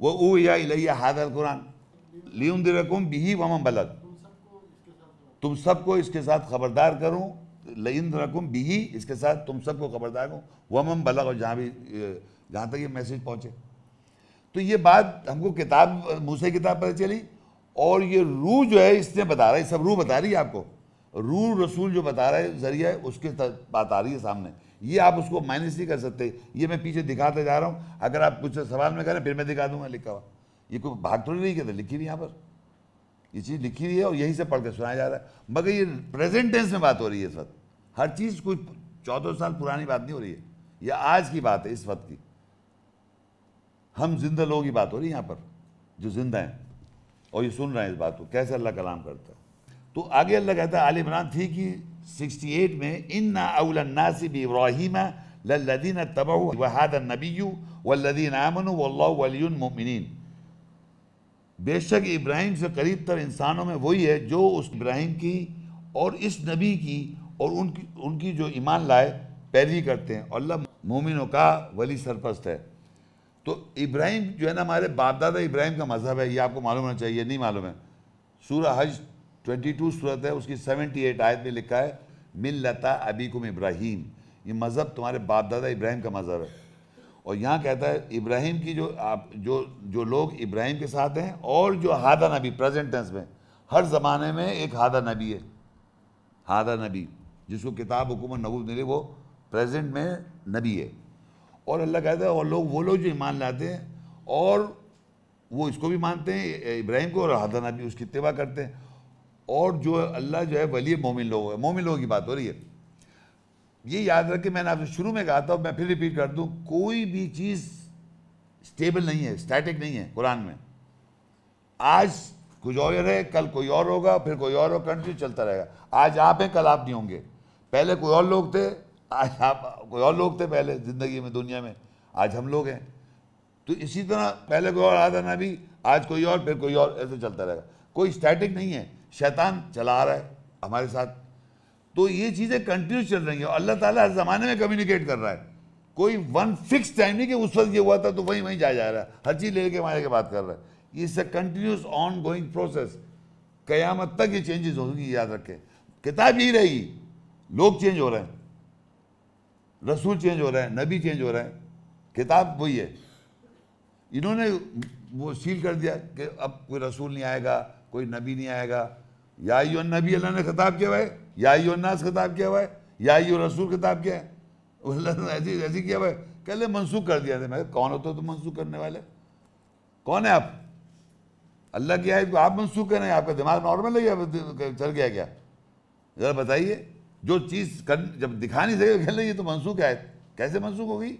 वो ओ या इलैया हादर कुरान लियुम बिही वमम बलद तुम सबको इसके साथ खबरदार करूँ लइन रकुम बिही इसके साथ तुम सबको खबरदार हो वम बला और जहाँ भी जहाँ तक ये मैसेज पहुँचे तो ये बात हमको किताब मूसे किताब पता चली और ये रूह जो है इसने बता रहा है सब रू बता रही है आपको रू रसूल जो बता रहा है जरिया है उसके बात आ रही है सामने ये आप उसको माइनस नहीं कर सकते ये मैं पीछे दिखाते जा रहा हूँ अगर आप कुछ सवाल में करें फिर मैं दिखा दूंगा लिखा हुआ ये कोई भाग थोड़ी नहीं कहते लिखी हुई यहाँ पर ये चीज़ लिखी हुई है और यहीं से पढ़ के सुनाया जा रहा है मगर ये प्रेजेंट टेंस में बात हो रही है इस वक्त हर चीज़ कोई चौदह साल पुरानी बात नहीं हो रही है यह आज की बात है इस वक्त की हम जिंदा लोगों की बात हो रही है यहाँ पर जो जिंदा हैं और ये सुन रहे हैं इस बात को कैसे अल्लाह कलाम करता है तो आगे अल्लाह कहता है आल इमरान थी कि 68 में इन ना अवलनासिब इब्राहिम लदीन तब वहाद नबीयू वल्लदीन आमन वल्लामिन बेशक इब्राहिम से करीब तर इंसानों में वही है जो उस इब्राहिम की और इस नबी की और उनकी उनकी जो ईमान लाए पैरवी करते हैं और अल्लाह मोमिनों का वली सरपस्त है तो इब्राहिम जो है ना हमारे बाप दादा इब्राहिम का मज़हब है ये आपको मालूम होना चाहिए नहीं मालूम है सूरह हज 22 सूरत है उसकी 78 आयत में लिखा है मिल लता अबीकुम इब्राहिम ये मज़हब तुम्हारे बाप दादा इब्राहिम का मज़हब है और यहाँ कहता है इब्राहिम की जो आप जो जो लोग इब्राहिम के साथ हैं और जो हादा नबी प्रेजेंट टेंस में हर ज़माने में एक हादा नबी है हादा नबी जिसको किताब हुकूमत नबूत मिली वो प्रेजेंट में नबी है और अल्लाह कहता है और लोग वो लोग जो ईमान लाते हैं और वो इसको भी मानते हैं इब्राहिम को और हादना भी उसकी इतवा करते हैं और जो अल्लाह जो है वली मोमिन लोग है मोमिन लोगों की बात हो रही है ये याद रखे मैंने आपसे शुरू में कहा था और मैं फिर रिपीट कर दूँ कोई भी चीज़ स्टेबल नहीं है स्टैटिक नहीं है कुरान में आज कुछ और है कल कोई और होगा फिर कोई और हो कंट्री चलता रहेगा आज आप हैं कल आप नहीं होंगे पहले कोई और लोग थे आज आप कोई और लोग थे पहले ज़िंदगी में दुनिया में आज हम लोग हैं तो इसी तरह पहले कोई और ना भी आज कोई और फिर कोई और ऐसे चलता रहेगा कोई स्टैटिक नहीं है शैतान चला आ रहा है हमारे साथ तो ये चीज़ें कंटिन्यू चल रही हैं और अल्लाह ताला हर ज़माने में कम्युनिकेट कर रहा है कोई वन फिक्स टाइम नहीं कि उस वक्त ये हुआ था तो वहीं वहीं जाया जा रहा है हर चीज़ लेके वहाँ के बात कर रहा है इस a continuous on going process कयामत तक ये चेंजेस होंगी याद रखें किताब यही रहेगी लोग चेंज हो रहे हैं रसूल चेंज हो रहे हैं नबी चेंज हो रहे हैं किताब वही है इन्होंने वो सील कर दिया कि अब कोई रसूल नहीं आएगा कोई नबी नहीं आएगा यो नबी अल्लाह ने खिताब किया हुआ है याई नास खिताब किया हुआ है याई रसूल खिताब किया है अल्लाह ने ऐसी ऐसी किया हुआ है कहले मनसूख कर दिया था मैं कौन होते हो तो, तो मनसूख करने वाले कौन है आप अल्लाह की आयत को आप मनसूख करें आपका दिमाग नॉर्मल है या चल गया क्या ज़रा बताइए जो चीज़ कर जब दिखा नहीं सके खेल ये तो मनसूख आयत कैसे मनसूख हो गई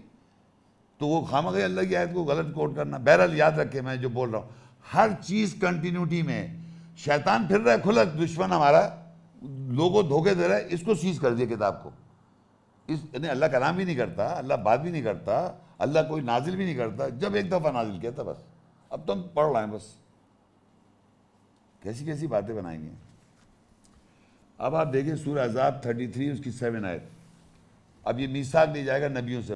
तो वो खाम गई अल्लाह की आयत को गलत कोट करना बहरहाल याद रखे मैं जो बोल रहा हूँ हर चीज़ कंटिन्यूटी में शैतान फिर रहा है खुला दुश्मन हमारा लोगों धोखे दे रहा है इसको सीज कर दिया किताब को इस यानी अल्लाह का नाम भी नहीं करता अल्लाह बात भी नहीं करता अल्लाह कोई नाजिल भी नहीं करता जब एक दफ़ा नाजिल किया था बस अब तो हम पढ़ रहे हैं बस कैसी कैसी बातें बनाएंगे अब आप देखें सूर अजाब थर्टी थ्री उसकी सेवन आयत अब ये मीसाक दिया जाएगा नबियों से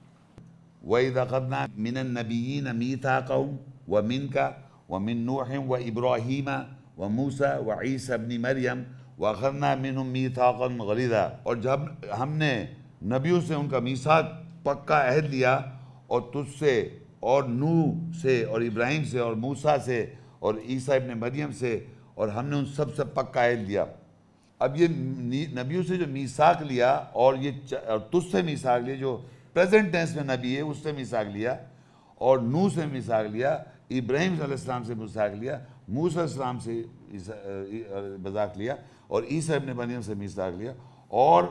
वही रखना मिन नबीन था कौम व मिन का व मिन नूहम व इब्राहिम व मूसा व ईस अबनी मरियम व खरना मिन मीताकन गरीदा और जब हमने नबियों से उनका मीसाक पक्का अहद लिया और तुझसे और नू से और इब्राहिम से और मूसा से और ईसा इबन मरियम से और हमने उन सब से पक्का अहद लिया अब ये नबियों से जो मीसाक लिया और ये और तुझसे मीसाक लिया जो प्रेजेंट टेंस में नबी है उससे मीसाक लिया और नू से मीसाक लिया इब्राहिम सलाम से मीसाक लिया मूसम से मजाक लिया और ईसा अपने बनियम से मीसाक लिया और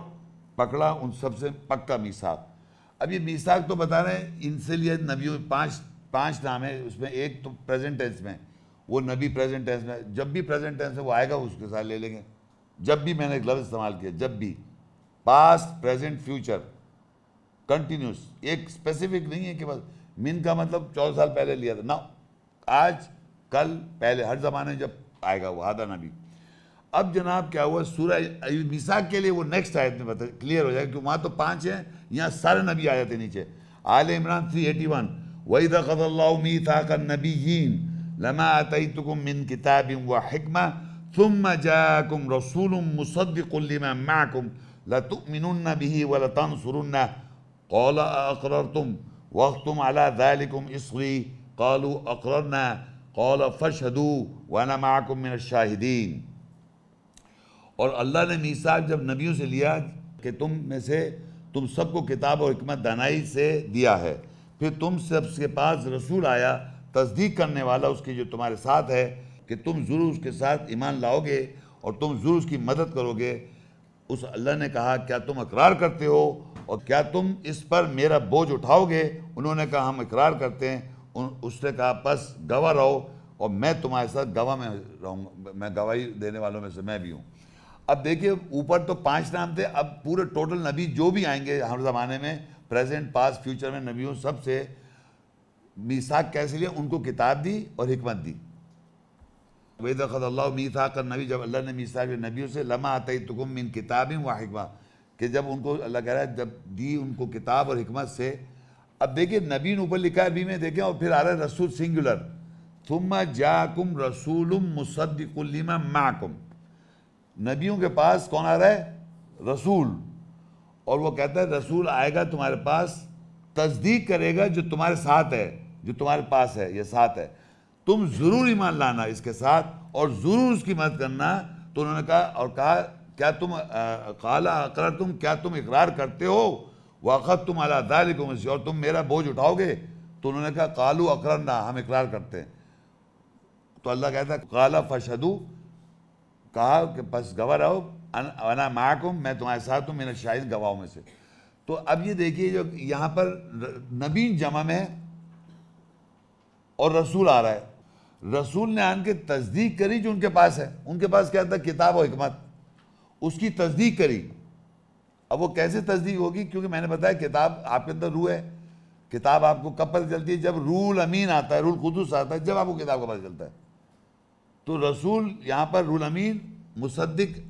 पकड़ा उन सबसे पक्का मीसाक अब ये मीसाक तो बता रहे हैं इनसे लिए नबियों में पाँच पाँच नाम है उसमें एक तो प्रेजेंट टेंस में वो नबी प्रेजेंट टेंस में जब भी प्रेजेंट टेंस है वो आएगा उसके साथ ले लेंगे जब भी मैंने लफ्ज़ इस्तेमाल किया जब भी पास्ट प्रेजेंट फ्यूचर कंटिन्यूस एक स्पेसिफिक नहीं है कि बस मिन का मतलब चौदह साल पहले लिया था ना आज कल पहले हर ज़माने में जब आएगा वो आधा ना भी अब जनाब क्या हुआ सूर्य निसा के लिए वो नेक्स्ट आयत में बता क्लियर हो जाएगा क्योंकि वहाँ तो पाँच हैं यहाँ सारे नबी आ जाते नीचे आल इमरान थ्री एटी वन वही दखल्ला मी था कर नबी लमा ही तुकुम मिन किताब व हिकमा ثم جاءكم رسول مصدق لما معكم لتؤمنن به ولتنصرنه قال أأقررتم واختم على ذلكم إصري قالوا أقررنا قال फशदू वाना माकुम मिन शाहिदीन और अल्लाह ने मीसाक जब नबियों से लिया कि तुम में से तुम सबको किताब और हमत दानाई से दिया है फिर तुम सबके पास रसूल आया तस्दीक करने वाला उसकी जो तुम्हारे साथ है कि तुम ज़रूर उसके साथ ईमान लाओगे और तुम ज़रूर उसकी मदद करोगे उस अल्लाह ने कहा क्या तुम इकरार करते हो और क्या तुम इस पर मेरा बोझ उठाओगे उन्होंने कहा हम इकरार करते हैं उसने कहा बस गवाह रहो और मैं तुम्हारे साथ गवाह में रहूँगा मैं गवाही देने वालों में से मैं भी हूँ अब देखिए ऊपर तो पांच नाम थे अब पूरे टोटल नबी जो भी आएंगे हर ज़माने में प्रेजेंट पास फ्यूचर में नबियों सबसे मीसाक कैसे लिए उनको किताब दी और हमत दी वेदल्ला मीसा कर नबी जब अल्लाह ने मीसा के नबियों से लमा आता तुकुम मिन किताब व हिकमा कि जब उनको अल्लाह कह रहा है जब दी उनको किताब और हमत से अब देखिए नबीन ऊपर लिखा है अभी में देखें और फिर आ रहा है रसूल सिंगुलर तुम जाकुम रसूलुम मुसद्दिकुल्लिमा माकुम नबियों के पास कौन आ रहा है रसूल और वो कहता है रसूल आएगा तुम्हारे पास तस्दीक करेगा जो तुम्हारे साथ है जो तुम्हारे पास है ये साथ है तुम ज़रूर ईमान लाना इसके साथ और ज़रूर उसकी मदद करना तो उन्होंने कहा और कहा क्या तुम काला अकर तुम क्या तुम इकरार करते हो वाक़त तुम अला दालिकुमसी और तुम मेरा बोझ उठाओगे तो उन्होंने कहा कालू अकर ना हम इकरार करते हैं तो अल्लाह कहता है काला फशदू कहा कि बस गवा रहो अना माकुम मैं तुम्हारे साथ हूँ मेरे शायद गवाहों में से तो अब ये देखिए जो यहाँ पर नबीन जमा में और रसूल आ रहा है रसूल ने आन के तस्दीक करी जो उनके पास है उनके पास क्या था किताब और हमत उसकी तस्दीक करी अब वो कैसे तस्दीक होगी क्योंकि मैंने बताया किताब आपके अंदर रूह है किताब आपको कब पता चलती है जब रूल अमीन आता है रूल खुदूस आता है जब आपको किताब का पता चलता है तो रसूल यहाँ पर रूल अमीन मुसद्दिक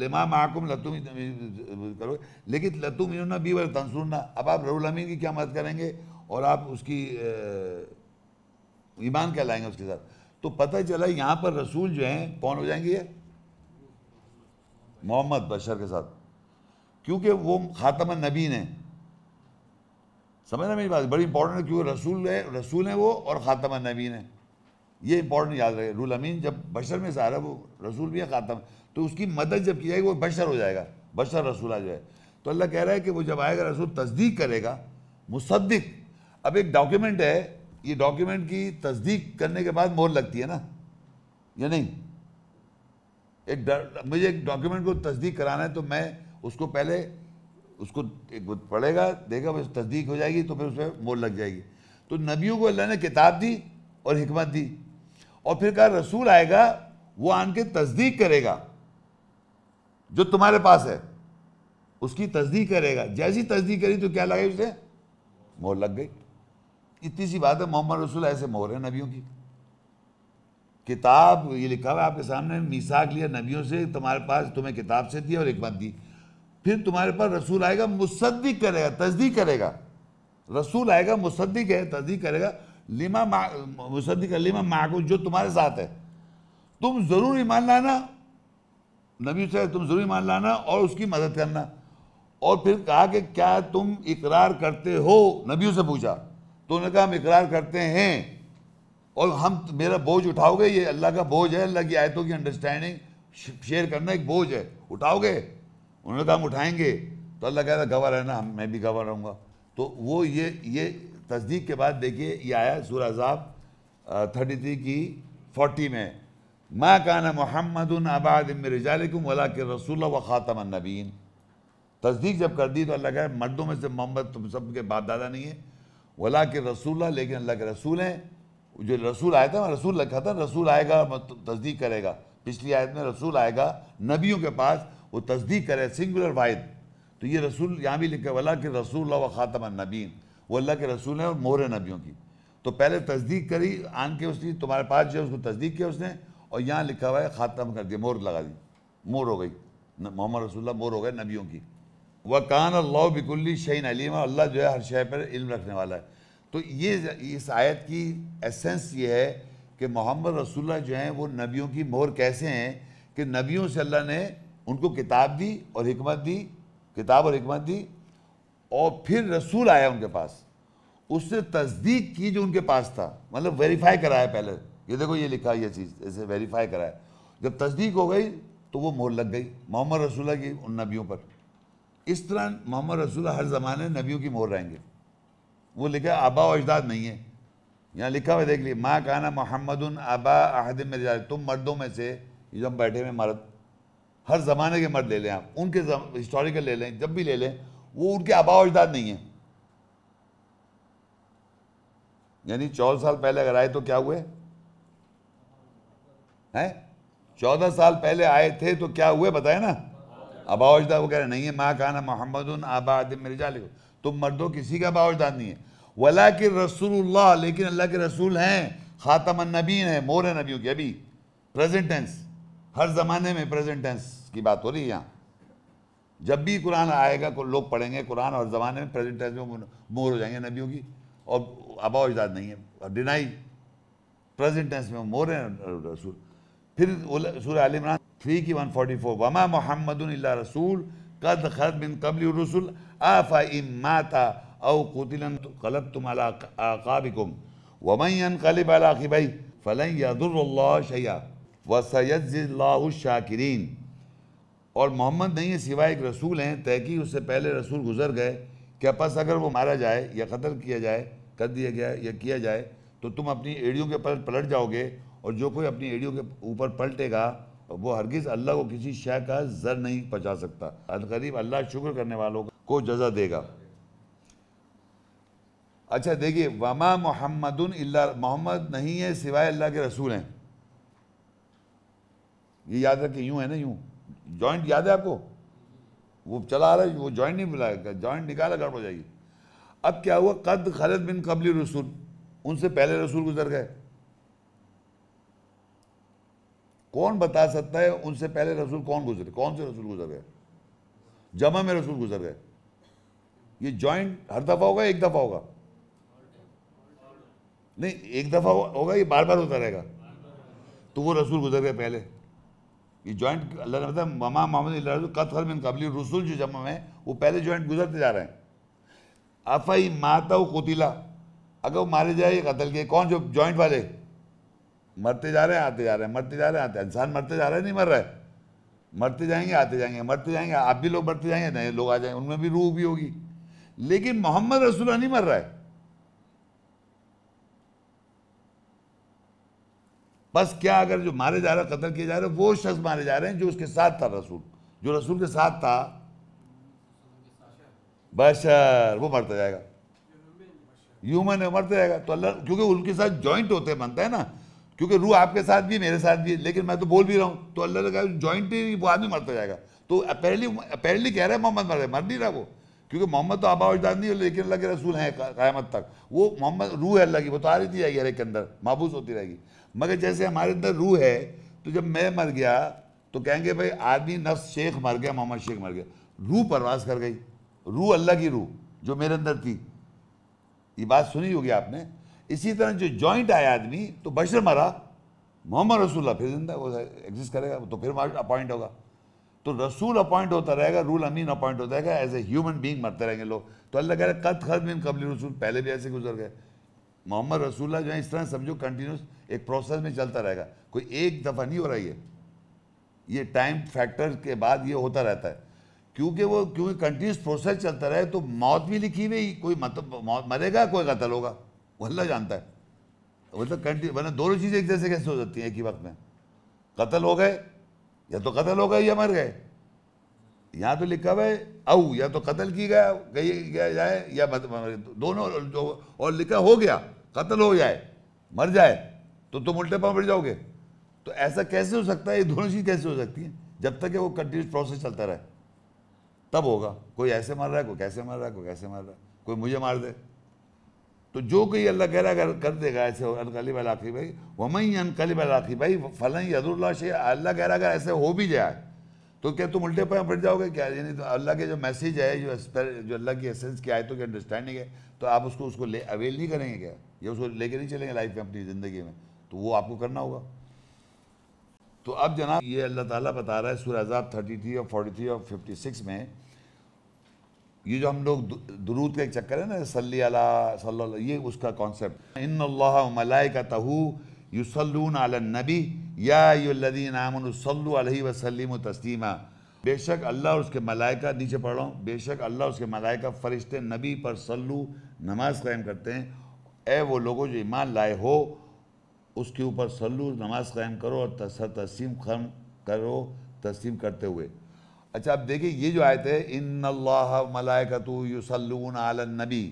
लिमा माकुम लतुम करो लेकिन लतुम बी वर तंसुरना अब आप रूल अमीन की क्या मदद करेंगे और आप उसकी ईमान क्या लाएंगे उसके साथ तो पता चला यहाँ पर रसूल जो हैं कौन हो जाएंगे ये मोहम्मद बशर के साथ क्योंकि वो खातम नबी ने समझना मेरी बात बड़ी इंपॉर्टेंट है क्योंकि रसूल है रसूल है वो और खातम नबी ने ये इंपॉर्टेंट याद रहे रूल अमीन जब बशर में सारा वो रसूल भी है खातम तो उसकी मदद जब की जाएगी वो बशर हो जाएगा बशर रसूला जो है तो अल्लाह कह रहा है कि वो जब आएगा रसूल तस्दीक करेगा मुसद्दिक अब एक डॉक्यूमेंट है ये डॉक्यूमेंट की तस्दीक करने के बाद मोहर लगती है ना या नहीं एक मुझे एक डॉक्यूमेंट को तस्दीक कराना है तो मैं उसको पहले उसको एक पढ़ेगा देगा बस तस्दीक हो जाएगी तो फिर उसमें मोर लग जाएगी तो नबियों को अल्लाह ने किताब दी और हमत दी और फिर कहा रसूल आएगा वो आन के तस्दीक करेगा जो तुम्हारे पास है उसकी तस्दीक करेगा जैसी तस्दीक करी तो क्या लगा उसे मोर लग गई इतनी सी बात है मोहम्मद रसूल ऐसे मोहर है नबियों की किताब ये लिखा हुआ आपके सामने मिसाक लिया नबियों से तुम्हारे पास तुम्हें किताब से दी और एक बात दी फिर तुम्हारे पास रसूल आएगा मुसद्दिक करेगा तस्दीक करेगा रसूल आएगा मुसद्दिक है तस्दीक करेगा लिमा मुसद्दिक लिमा माकूल जो तुम्हारे साथ है तुम ज़रूर ईमान लाना नबी से तुम ज़रूर ईमान लाना और उसकी मदद करना और फिर कहा कि क्या तुम इकरार करते हो नबियों से पूछा तो उन्होंने कहा हम इकरार करते हैं और हम तो मेरा बोझ उठाओगे ये अल्लाह का बोझ है अल्लाह की आयतों की अंडरस्टैंडिंग शेयर करना एक बोझ है उठाओगे उन्होंने कहा हम उठाएंगे तो अल्लाह कह रहा गवा रहना हम मैं भी गवर रहूँगा तो वो ये ये तस्दीक के बाद देखिए ये आया सूर अजाब थर्टी थ्री की फोर्टी में माँ काना मोहम्मद आबाद मिर्जालकुम वला के रसूल व ख़ातम नबीन तस्दीक जब कर दी तो अल्लाह कह मर्दों में से मोहम्मद तुम सब के बाप दादा नहीं है वला के रसूल लेकिन अल्लाह के रसूल हैं जो रसूल आया था मैं रसूल रखा था रसूल आएगा तो तस्दीक करेगा पिछली आयत में रसूल आएगा नबियों के पास वो तस्दीक करे सिंगुलर वाहिद तो ये रसूल यहाँ भी लिखे वाला के रसूल व ख़ातम नबीन वो अल्लाह के रसूल हैं और मोहर नबियों की तो पहले तस्दीक करी आन के उसने तुम्हारे पास जो है उसको तस्दीक किया उसने और यहाँ लिखा हुआ है ख़ातम कर दिया मोर लगा दी मोर हो गई मोहम्मद रसूल मोर हो गए नबियों की वकान अल्लाह बिकुल्ली शहीन अलीम अल्लाह जो है हर शह पर इल्म रखने वाला है तो ये इस आयत की एसेंस ये है कि मोहम्मद रसुल्ला जो हैं वो नबियों की मोहर कैसे हैं कि नबियों से अल्लाह ने उनको किताब दी और हमत दी किताब और हमत दी और फिर रसूल आया उनके पास उसने तस्दीक की जो उनके पास था मतलब वेरीफाई कराया पहले ये देखो ये लिखा ये चीज़ ऐसे वेरीफाई कराया जब तस्दीक हो गई तो वो मोहर लग गई मोहम्मद रसुल्ला की उन नबियों पर इस तरह मोहम्मद रसूल हर ज़माने नबियों की मोर रहेंगे वो लिखा आबा व अजदाद नहीं है यहाँ लिखा हुआ देख लीजिए माँ कहना मोहम्मद आबा अहद में जा तुम मर्दों में से जो हम बैठे हुए मर्द हर ज़माने के मर्द ले लें आप उनके हिस्टोरिकल ले लें जब भी ले लें वो उनके आबा अजदाद नहीं है यानी चौदह साल पहले अगर आए तो क्या हुए हैं चौदह साल पहले आए थे तो क्या हुए बताए ना अबाउजदा वगैरह नहीं है माँ खाना मोहम्मद आबाद मिर्जा लिखो तुम मर्दो किसी का अबाउजदा नहीं है वला के रसूल लेकिन अल्लाह के रसूल हैं ख़ातम नबीन है मोर है नबियों के अभी प्रेजेंटेंस हर ज़माने में प्रेजेंटेंस की बात हो रही है यहाँ जब भी कुरान आएगा लोग पढ़ेंगे कुरान और ज़माने में प्रेजेंट में मोर हो जाएंगे नबियों की और अबाउजदाद नहीं है डिनाई प्रेजेंट में मोर है रसूल फिर सूर्य आलिमरान थ्री की वन फोर्टी फोर वमा मोहम्मद रसूल कद खद बिन कबल रसूल आफ़ा माता औ कुतिलन गलत तुम अलाबिकुम वमैन कलब अलाखिबई फ़लन यदुल्ला शैया व सैदाशाकिरीन और मोहम्मद नहीं है सिवाय एक रसूल हैं तहकी उससे पहले रसूल गुजर गए क्या पस अगर वो मारा जाए या कत्ल किया जाए कर दिया गया या किया जाए तो तुम अपनी एड़ियों के पल पलट जाओगे और जो कोई अपनी एड़ियों के ऊपर पलटेगा वो हरगिज़ अल्लाह को किसी शय का ज़र नहीं पहुँचा सकता अलकरीब अल्लाह शुक्र करने वालों को जजा देगा अच्छा देखिए वमा मोहम्मद मोहम्मद नहीं है सिवाय अल्लाह के रसूल हैं ये याद रखें यूं है ना यूं जॉइंट याद है आपको वो चला आ रहा है वो जॉइंट नहीं बुलाएगा जॉइंट निकाला गड़बड़ हो जाएगी अब क्या हुआ कद खलद बिन कबली रसूल उनसे पहले रसूल गुजर गए कौन बता सकता है उनसे पहले रसूल कौन गुजरे कौन से रसूल गुजर गए जमा में रसूल गुजर गए ये जॉइंट हर दफ़ा होगा एक दफ़ा होगा नहीं एक दफ़ा होगा ये बार बार होता रहेगा तो वो रसूल गुजर गए पहले ये जॉइंट अल्लाह ने बताया ममा मोहम्मद रसूल कथर कबली रसूल जो जमा में वो पहले जॉइंट गुजरते जा रहे हैं अफाई माता कोतीला अगर वो मारे जाए कतल के कौन जो जॉइंट वाले मरते जा रहे हैं आते जा रहे हैं मरते जा रहे हैं आते इंसान मरते जा रहे हैं नहीं मर रहे मरते जाएंगे आते जाएंगे मरते जाएंगे आप भी लोग मरते जाएंगे नए लोग आ जाएंगे उनमें भी रूह भी होगी लेकिन मोहम्मद रसूल नहीं मर रहा है बस क्या अगर जो मारे जा रहे कतल किए जा रहे वो शख्स मारे जा रहे हैं जो उसके साथ था रसूल जो रसूल के साथ था बशर वो मरता जाएगा ह्यूमन है मरता जाएगा तो अल्लाह क्योंकि उनके साथ जॉइंट होते बनता है ना क्योंकि रूह आपके साथ भी मेरे साथ भी लेकिन मैं तो बोल भी रहा हूँ तो अल्लाह ने कहा ही वो आदमी मरता जाएगा तो अपेरली अपेरली कह रहे हैं मोहम्मद मर रहे मर नहीं रहा वो क्योंकि मोहम्मद तो आबा उजदाद नहीं लेकिन अल्लाह के रसूल हैं क़्यामत तक वो मोहम्मद रूह है अल्लाह की बता तो रही थी जाएगी हर एक के अंदर महबूस होती रहेगी मगर जैसे हमारे अंदर रूह है तो जब मैं मर गया तो कहेंगे भाई आदमी नफ्स शेख मर गया मोहम्मद शेख मर गया रूह परवास कर गई रूह अल्लाह की रूह जो मेरे अंदर थी ये बात सुनी होगी आपने इसी तरह जो जॉइंट आया आदमी तो बशर मरा मोहम्मद रसूल्ला फिर जिंदा वो एग्जिस्ट करेगा तो फिर अपॉइंट होगा तो रसूल अपॉइंट होता रहेगा रूल अमीन अपॉइंट होता रहेगा एज ए ह्यूमन बींग मरते रहेंगे लोग तो अल्लाह कह रहे कत खत बिन कबली रसूल पहले भी ऐसे गुजर गए मोहम्मद रसूल्ला जो है इस तरह समझो कंटिन्यूस एक प्रोसेस में चलता रहेगा कोई एक दफ़ा नहीं हो रहा ये ये टाइम फैक्टर के बाद ये होता रहता है क्योंकि वो क्योंकि कंटिन्यूस प्रोसेस चलता रहे तो मौत भी लिखी हुई कोई मतलब मौत मरेगा कोई कतल होगा वो अल्लाह जानता है वो तो कंटिन्यू वरना दोनों चीज़ें एक जैसे कैसे हो जाती हैं एक ही वक्त में कत्ल हो गए या तो कत्ल हो गए या मर गए यहाँ तो लिखा हुआ है औ या तो कत्ल की गया गई गया जाए या तो दोनों जो और लिखा हो गया कत्ल हो जाए मर जाए तो तुम उल्टे पाँव बैठ जाओगे तो ऐसा कैसे हो सकता है ये दोनों चीज़ कैसे हो सकती हैं जब तक वो कंटिन्यूस प्रोसेस चलता रहे तब होगा कोई ऐसे मार रहा है कोई कैसे मार रहा है कोई कैसे मार रहा है कोई मुझे मार दे तो जो कोई अल्लाह कह रहा अगर कर देगा ऐसे अनकली अलाखी भाई वमई अनकली अलाखी भाई फलन अदुल्ला शे अल्लाह कह रहा अगर ऐसे हो भी जाए तो क्या तुम उल्टे पाए पड़ जाओगे क्या यानी तो अल्लाह के जो मैसेज है जो जो अल्लाह की एसेंस की आयतों की अंडरस्टैंडिंग है तो आप उसको उसको ले अवेल नहीं करेंगे क्या या उसको लेके नहीं चलेंगे लाइफ में अपनी ज़िंदगी में तो वो आपको करना होगा तो अब जनाब ये अल्लाह ताला बता रहा है सूर अजाब थर्टी थ्री और फोर्टी थ्री और फिफ्टी सिक्स में ये जो हम लोग दुरूद का एक चक्कर है ना सल्ली अला सल्ला ये उसका कॉन्सेप्ट इन मलाय का तहू यूसलून नबी यादीन आमनसल्ल वसलीम तस्लीमा बेशक अल्लाह और उसके मलाइका नीचे पढ़ रहा हूँ बेशक अल्लाह उसके मलाइका फ़रिश्ते नबी पर सल्लू नमाज कायम करते हैं ए वो लोगों जो ईमान लाए हो उसके ऊपर सल्लू नमाज कायम करो और तस्म खम करो तस्लीम करते हुए अच्छा आप देखिए ये जो आयत है इन अल्लाह मलाइकतु युसल्लून आलन नबी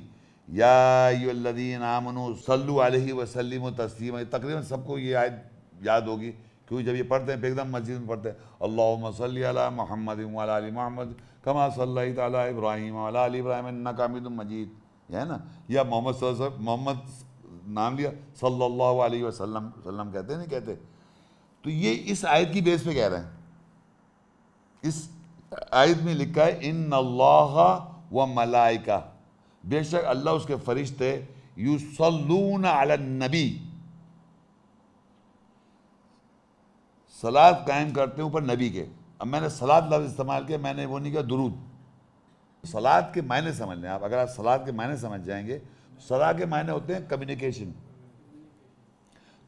यादीन आमनु सल्लु अलैहि वसल्लिम तस्लीम तकरीबन सबको ये आयत याद होगी क्योंकि जब ये पढ़ते हैं एकदम मस्जिद में पढ़ते हैं अल्लाह सल महमद अली महमद कमा सल्ला तला इब्राहिम अली इब्राहिम नाकामिद मजीद है ना या मोहम्मद मोहम्मद नाम लिया सल्लल्लाहु अलैहि वसल्लम वसल्लम कहते नहीं कहते तो ये इस आयत की बेस पे कह रहे हैं इस आयत में लिखा है इन अल्लाह व मलाइका बेशक अल्लाह उसके फरिश्ते यूसलून नबी सलाद कायम करते ऊपर नबी के अब मैंने सलाद लफ्ज़ इस्तेमाल किया मैंने वो नहीं किया दुरूद सलाद के मायने समझ लें आप अगर आप सलाद के मायने समझ जाएंगे तो सलाह के मायने होते हैं कम्युनिकेशन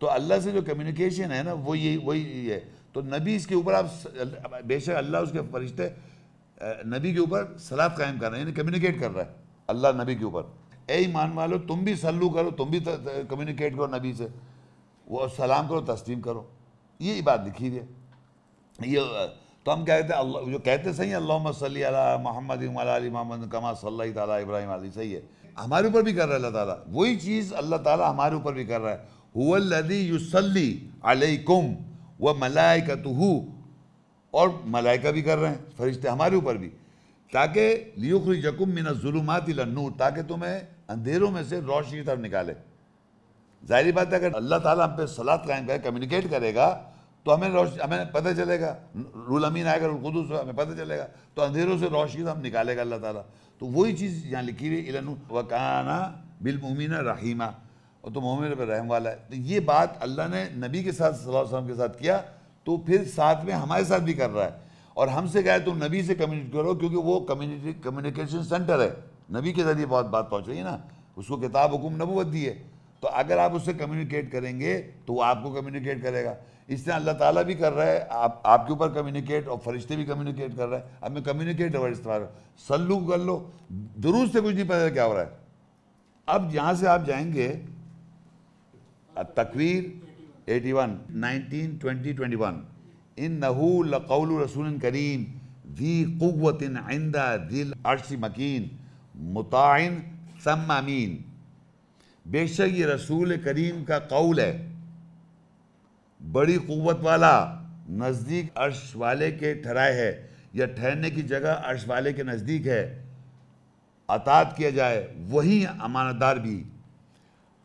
तो अल्लाह से जो कम्युनिकेशन है ना वो यही वही है तो नबी इसके ऊपर आप बेशक अल्लाह उसके फरिश्ते नबी के ऊपर सलाफ कायम कर रहे हैं यानी कम्युनिकेट कर रहा है अल्लाह नबी के ऊपर ए ईमान वालो तुम भी सल्लू करो तुम भी कम्युनिकेट करो नबी से वो सलाम करो तस्लीम करो ये बात लिखी है ये तो हम कहते हैं अल्लाह जो कहते सही है अल्लाह सल मोहम्मद मोहम्मद कमा सल्ला ताली इब्राहिम अली सही है हमारे ऊपर भी कर रहा है अल्लाह ताला वही चीज़ अल्लाह ताला हमारे ऊपर भी कर रहा है हुल्लदी युसली अलैकुम वह मलाइका तो और मलाइका भी कर रहे हैं फरिश्ते हमारे ऊपर भी ताकि लियुखरी जकुम मिना जुलूमात नूर ताकि तुम्हें अंधेरों में से रोशनी की तरफ निकाले जाहिर बात है अगर अल्लाह ताला हम पे सलात कायम करे कम्युनिकेट करेगा तो हमें रोशनी हमें पता चलेगा रूल अमीन आएगा रूल खुदूस हमें पता चलेगा तो अंधेरों से रोशनी हम निकालेगा अल्लाह ताला तो वही चीज़ यहाँ लिखी हुई इलन वकाना बिलमुमिना रहीमा और तो मोमिन पर रहम वाला है तो ये बात अल्लाह ने नबी के साथ वसल्लम के साथ किया तो फिर साथ में हमारे साथ भी कर रहा है और हमसे कहे तुम नबी से कम्युनिकेट करो क्योंकि वो कम्युनिटी कम्युनिकेशन सेंटर है नबी के ज़रिए बहुत बात पहुँच रही है ना उसको किताब हुकुम नबूत दी है तो अगर आप उससे कम्युनिकेट करेंगे तो वो आपको कम्युनिकेट करेगा इस तरह अल्लाह ताला भी कर रहा है आप आपके ऊपर कम्युनिकेट और फरिश्ते भी कम्युनिकेट कर रहा है अब मैं कम्युनिकेट वर्ड इस्तेमाल सल्लू कर लो दुरुस्त से कुछ नहीं पता क्या हो रहा है अब यहाँ से आप जाएंगे तकवीर eighty one nineteen twenty twenty one इन नहूल कौल रसूल करीम दी क़वत आइंदा दिल अर्श मकीन मुताइन सम अमीन बेशक ये रसूल करीम का कौल है बड़ी क़वत वाला नज़दीक अर्श वाले के ठहराए है या ठहरने की जगह अर्श वाले के नज़दीक है अतात किया जाए वही अमानदार भी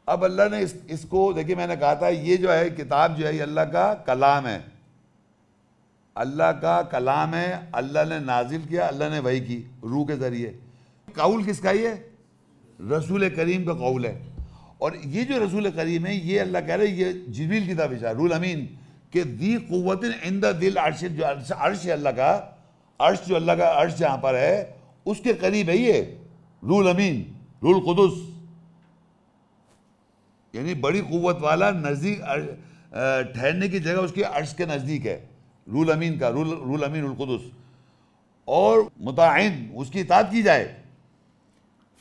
अब अल्लाह ने इस, इसको देखिए मैंने कहा था ये जो है किताब जो है ये अल्लाह का कलाम है अल्लाह का कलाम है अल्लाह ने नाजिल किया अल्लाह ने वही की रूह के ज़रिए काउल किसका ये रसूल करीम का कौल है और ये जो रसूल करीम है ये अल्लाह कह रहे ये जबील की ताबिश है रूल अमीन के दी कुत इंदा दिल अर्श जो अर्श है अल्लाह का अर्श जो अल्लाह का अर्श जहाँ पर है उसके करीब है ये रूल अमीन रूल खुदस यानी बड़ी क़वत वाला नज़दीक ठहरने की जगह उसके अर्श के नज़दीक है रूल अमीन का रूल रूल अमीन उलकुदस और मुतान उसकी इताद की जाए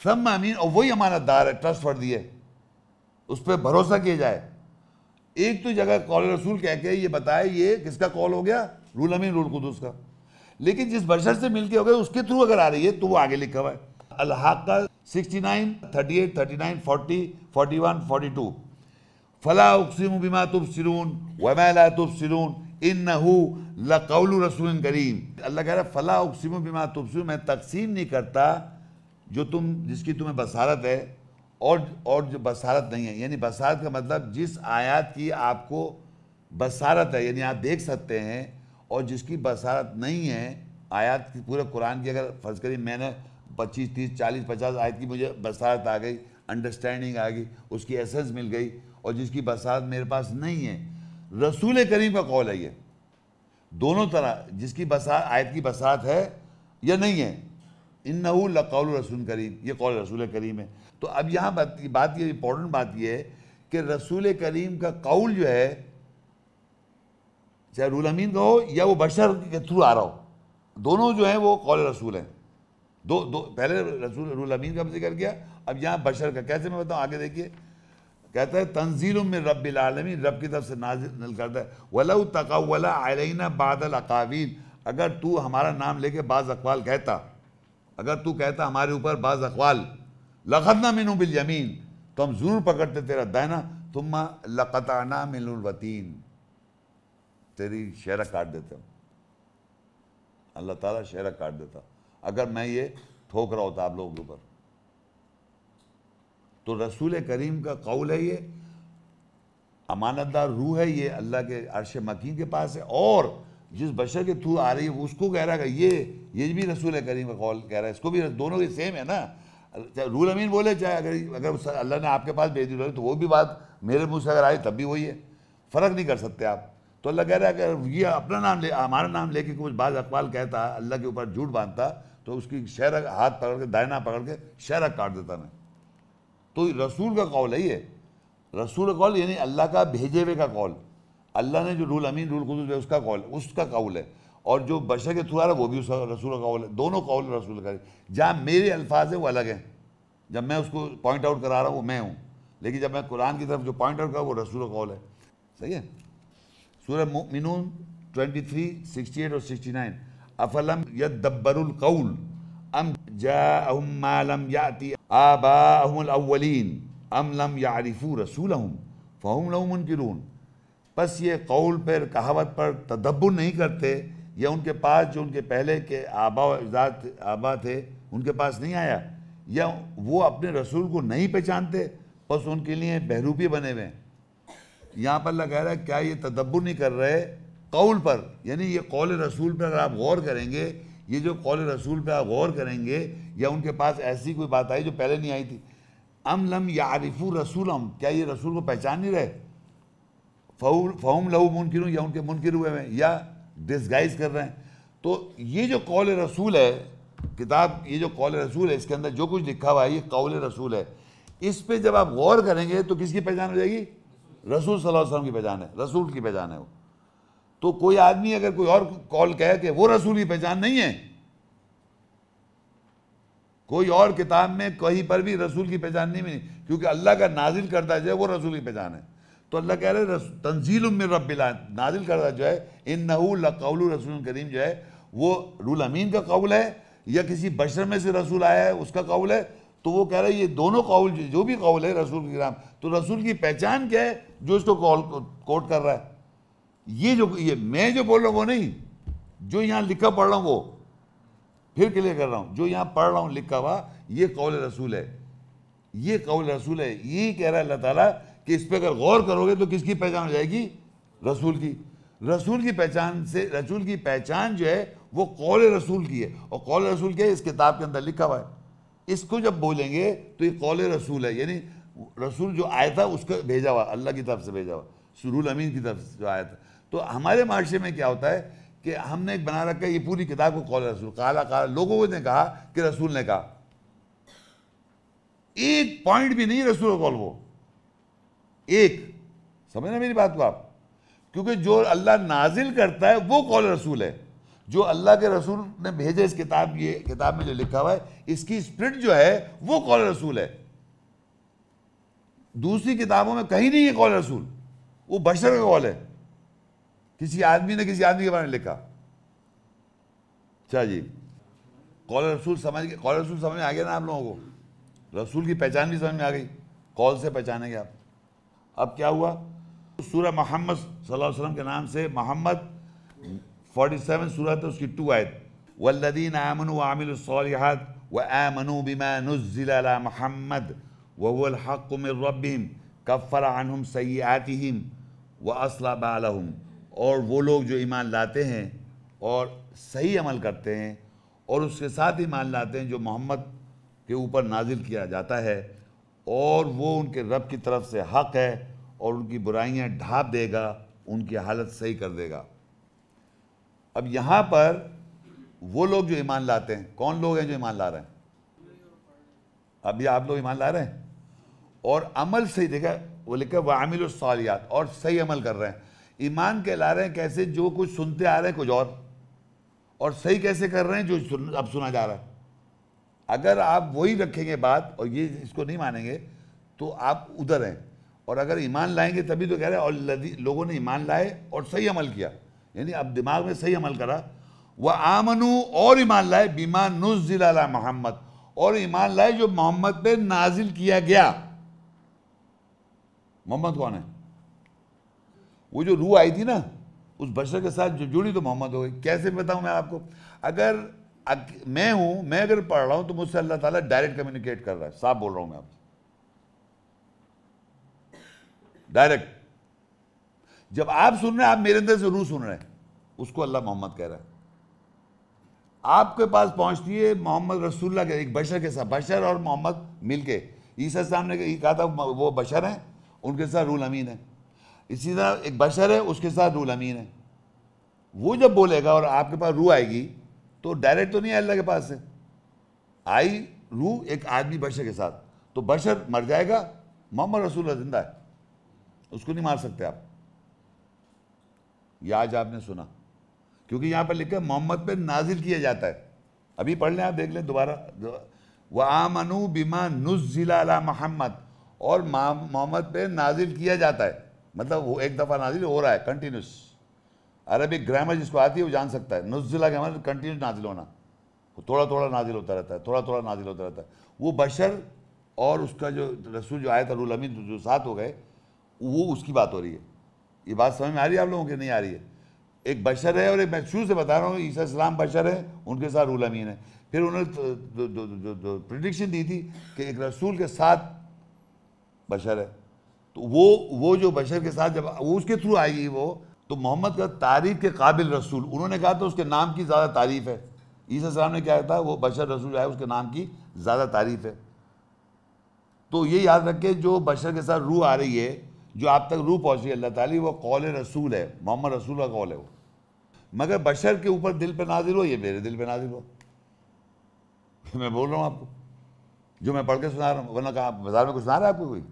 फ्रम अमीन और वही अमानत दार है ट्रस्ट फर्दी है उस पर भरोसा किया जाए एक तो जगह कौल रसूल कह के ये बताए ये किसका कॉल हो गया रूल अमीन रूल कुदस का लेकिन जिस बशर से मिलके हो गया उसके थ्रू अगर आ रही है तो वो आगे लिखा हुआ है अल्हाक का 69, 38, थर्टी 40, 41, फोर्टी फोर्टी फोर्टी बिमा तुब सिरून वमैला तुब सिरून इन नहू रसूल करीम अल्लाह कह रहा फला उकसिम बिमा तुब मैं तकसीम नहीं करता जो तुम जिसकी तुम्हें बसारत है और और जो बसारत नहीं है यानी बसारत का मतलब जिस आयात की आपको बसारत है यानी आप देख सकते हैं और जिसकी बसारत नहीं है आयात की पूरे कुरान की अगर फर्ज करी मैंने पच्चीस तीस चालीस पचास आयत की मुझे बसात आ गई अंडरस्टैंडिंग आ गई उसकी एसेंस मिल गई और जिसकी बसात मेरे पास नहीं है रसूल करीम का कौल है ये दोनों तरह जिसकी बसात आयत की बसात है या नहीं है इन न कौल रसूल करीम ये कौल रसूल करीम है तो अब यहाँ बात बात ये इम्पोर्टेंट बात ये है कि रसूल करीम का कौल जो है चाहे रूल अमीन का हो या वो बशर के थ्रू आ रहा हो दोनों जो हैं वो कौल रसूल हैं दो दो पहले रसूल रूल अमीन का जिक्र किया अब यहाँ बशर का कैसे मैं बताऊँ आगे देखिए कहता है तंजील में रब आलमी रब की तरफ से नाजिल करता है वला वला आलना बादल अकावीन अगर तू हमारा नाम लेके बाज़ अकवाल कहता अगर तू कहता हमारे ऊपर बाज़ अकवाल लखतना मीनू बिल यमीन तो हम ज़रूर पकड़ते तेरा दायना तुम लकताना मिलवतीन तेरी शहरा काट देते हम अल्लाह ताला शहरा काट देता अगर मैं ये ठोक रहा होता आप लोगों के ऊपर तो रसूल करीम का कौल है ये अमानतदार रूह है ये अल्लाह के अरश मकीन के पास है और जिस बशर के थ्रू आ रही है उसको कह रहा है ये ये भी रसूल करीम का कौल कह रहा है इसको भी दोनों के सेम है ना चाहे रूल अमीन बोले चाहे अगर अगर अल्लाह ने आपके पास भेज दी तो वो भी बात मेरे मुँह से अगर आई तब भी वही है फ़र्क नहीं कर सकते आप तो अल्लाह कह रहा है अगर ये अपना नाम ले हमारा नाम लेके कुछ बाज़ अकबाल कहता अल्लाह के ऊपर झूठ बांधता तो उसकी शहर हाथ पकड़ के दायना पकड़ के शहर काट देता मैं तो रसूल का कौल है ये रसूल का कौल यानी अल्लाह का भेजे हुए का कौल अल्लाह ने जो रूल अमीन रूल खुद है उसका कौल उसका कौल है और जो बशर के थ्रू आ रहा है वो भी उसका रसूल का कौल है दोनों कौल रसूल का जहाँ मेरे अल्फाज है वो अलग हैं जब मैं उसको पॉइंट आउट करा रहा हूँ वो मैं हूँ लेकिन जब मैं कुरान की तरफ जो पॉइंट आउट कर रहा हूँ वो रसूल का कौल है सही है सूर्य मिनून ट्वेंटी थ्री सिक्सटी एट और सिक्सटी नाइन अफलम कौल अम जम मा लम याति आबाहुल अव्वलीन अम लम यारिफू रसूलहुम फ़हुम मुनकिरून बस ये कौल पर कहावत पर तदब्बर नहीं करते या उनके पास जो उनके पहले के आबा इजात आबा थे उनके पास नहीं आया या वो अपने रसूल को नहीं पहचानते बस उनके लिए बहरूपी बने हुए हैं यहाँ पर लगा रहा है क्या ये तदब्बर नहीं कर रहे कौल पर यानी ये कौल रसूल पर अगर आप गौर करेंगे ये जो कौल रसूल पर आप गौर करेंगे या उनके पास ऐसी कोई बात आई जो पहले नहीं आई थी अम लम या आरिफू रसूलम क्या ये रसूल को पहचान नहीं रहे फ़ौल लहू मुनकिन या उनके मुनकिन हुए हैं या डिसगाइज कर रहे हैं तो ये जो कौल रसूल है किताब ये जो कौल रसूल है इसके अंदर जो कुछ लिखा हुआ है ये कौल रसूल है इस पर जब आप गौर करेंगे तो किसकी पहचान हो जाएगी रसूल सल्लल्लाहु अलैहि वसल्लम की पहचान है रसूल की पहचान है वो तो कोई आदमी अगर कोई और कॉल कहे कि वो रसूल की पहचान नहीं है कोई और किताब में कहीं पर भी रसूल की पहचान नहीं मिली क्योंकि अल्लाह का नाजिल करता जो है वो रसूल की पहचान है तो अल्लाह कह रहे तंजील उम्र रबिला नाजिल करता जो है इन नकौल रसूल करीम जो है वो रूल अमीन का कौल है या किसी बशर में से रसूल आया है उसका कौल है तो वो कह रहे हैं ये दोनों कौल जो भी कौल है रसूल के नाम तो रसूल की पहचान क्या है जो इसको कौल कोट कर रहा है ये जो ये मैं जो बोल रहा हूँ वो नहीं जो यहाँ लिखा पढ़ रहा हूँ वो फिर क्लियर कर रहा हूँ जो यहाँ पढ़ रहा हूँ लिखा हुआ ये कौल रसूल है ये कौल रसूल है ये कह रहा है अल्लाह ताला कि इस पर अगर गौर करोगे तो किसकी पहचान हो जाएगी रसूल की रसूल की पहचान से रसूल की पहचान जो है वो कौल रसूल की है और कौल रसूल क्या है इस किताब के अंदर लिखा हुआ है इसको जब बोलेंगे तो ये कौल रसूल है यानी रसूल जो आया था उसका भेजा हुआ अल्लाह की तरफ से भेजा हुआ सुरूल अमीन की तरफ से जो आया था तो हमारे माशरे में क्या होता है कि हमने बना रखा है ये पूरी किताब को कौल रसूल काला काला लोगों ने कहा कि रसूल ने कहा एक पॉइंट भी नहीं रसूल कौल वो एक समझ रहे मेरी बात को आप क्योंकि जो अल्लाह नाजिल करता है वो कौल रसूल है जो अल्लाह के रसूल ने भेजे इस किताब ये किताब में जो लिखा हुआ है इसकी स्प्रिट जो है वो कौल रसूल है दूसरी किताबों में कहीं नहीं है कौल रसूल वो बशर का कौल है किसी आदमी ने किसी आदमी के बारे में लिखा अच्छा जी कौल रसूल समझ के कौल रसूल समझ में आ गया ना आप लोगों को रसूल की पहचान भी समझ में आ गई कॉल से पहचानेंगे आप अब क्या हुआ सूर्य मोहम्मद सल्लल्लाहु वसल्लम के नाम से मोहम्मद फोर्टी सेवन सूरत उसकी टू आयत वल्लदीन आमन आमिल सौलहत व आमनु बिमा नज़िला महमद वक़ुम रबीम कफ़र अनहम सयातिम व असला बालहम और वो लोग जो ईमान लाते हैं और सही अमल करते हैं और उसके साथ ईमान लाते हैं जो मोहम्मद के ऊपर नाजिल किया जाता है और वो उनके रब की तरफ से हक़ है और उनकी बुराइयां ढाप देगा उनकी हालत सही कर देगा अब यहाँ पर वो लोग जो ईमान लाते हैं कौन लोग हैं जो ईमान ला रहे हैं अभी आप लोग ईमान ला रहे हैं और अमल सही देखा वो लिखा वामिल सालियात और सही अमल कर रहे हैं ईमान के ला रहे हैं कैसे जो कुछ सुनते आ रहे हैं कुछ और और सही कैसे कर रहे हैं जो सुन, अब सुना जा रहा है अगर आप वही रखेंगे बात और ये इसको नहीं मानेंगे तो आप उधर हैं और अगर ईमान लाएंगे तभी तो कह रहे हैं और लोगों ने ईमान लाए और सही अमल किया यानी अब दिमाग में सही अमल करा वह आमनु और ईमान लाए बीमान नुजिला मोहम्मद और ईमान लाए जो मोहम्मद पे नाजिल किया गया मोहम्मद कौन है वो जो रूह आई थी ना उस बशर के साथ जो जुड़ी तो मोहम्मद हो गई कैसे बताऊँ मैं आपको अगर अग, मैं हूँ मैं अगर पढ़ रहा हूँ तो मुझसे अल्लाह ताला डायरेक्ट कम्युनिकेट कर रहा है साफ बोल रहा हूँ मैं आपसे डायरेक्ट जब आप सुन रहे हैं आप मेरे अंदर से रूह सुन रहे हैं उसको अल्लाह मोहम्मद कह रहा है आपके पास पहुंचती है मोहम्मद रसुल्ला के एक बशर के साथ बशर और मोहम्मद मिलके ईसा सामने कहा था वो बशर हैं उनके साथ रूल अमीन है इसी तरह एक बशर है उसके साथ रूल अमीन है वो जब बोलेगा और आपके पास रूह आएगी तो डायरेक्ट तो नहीं अल्लाह के पास से आई रूह एक आदमी बशर के साथ तो बशर मर जाएगा मोहम्मद रसूल जिंदा है उसको नहीं मार सकते आप यह आज आपने सुना क्योंकि यहाँ पर लिखा है मोहम्मद पे नाजिल किया जाता है अभी पढ़ लें आप देख लें दोबारा व आमनु बिमा नुजिला महम्मद और मोहम्मद पे नाजिल किया जाता है मतलब वो एक दफ़ा नाजिल हो रहा है कंटिन्यूस अरबिक ग्रामर जिसको आती है वो जान सकता है नज़िला के हमारे कंटिन्यूस नाजिल होना वो थोड़ा थोड़ा नाजिल होता रहता है थोड़ा थोड़ा नाजिल होता रहता है वो बशर और उसका जो रसूल जो आया था रूल अमीन जो साथ हो गए वो उसकी बात हो रही है ये बात समझ में आ रही है आप लोगों की नहीं आ रही है एक बशर है और एक मैं शुरू से बता रहा हूँ ईसा इस्लाम बशर है उनके साथ रूल अमीन है फिर उन्होंने प्रडिक्शन तो, तो, तो, दी थी कि एक रसूल के साथ बशर है तो वो वो जो बशर के साथ जब वो उसके थ्रू आएगी वो तो मोहम्मद का तारीफ के काबिल रसूल उन्होंने कहा तो उसके नाम की ज़्यादा तारीफ है ईसा ने क्या था वो बशर रसूल आए उसके नाम की ज़्यादा तारीफ है तो ये याद रखे जो बशर के साथ रूह आ रही है जो आप तक रूह पहुँच रही है अल्लाह ताली वो कौल रसूल है मोहम्मद रसूल का कौल है वो मगर बशर के ऊपर दिल पे नाजिल हो ये मेरे दिल पे नाजिल हो मैं बोल रहा हूँ आपको जो मैं पढ़ के सुना रहा हूँ वरना कहा बाजार में कुछ सुना रहा है आपको कोई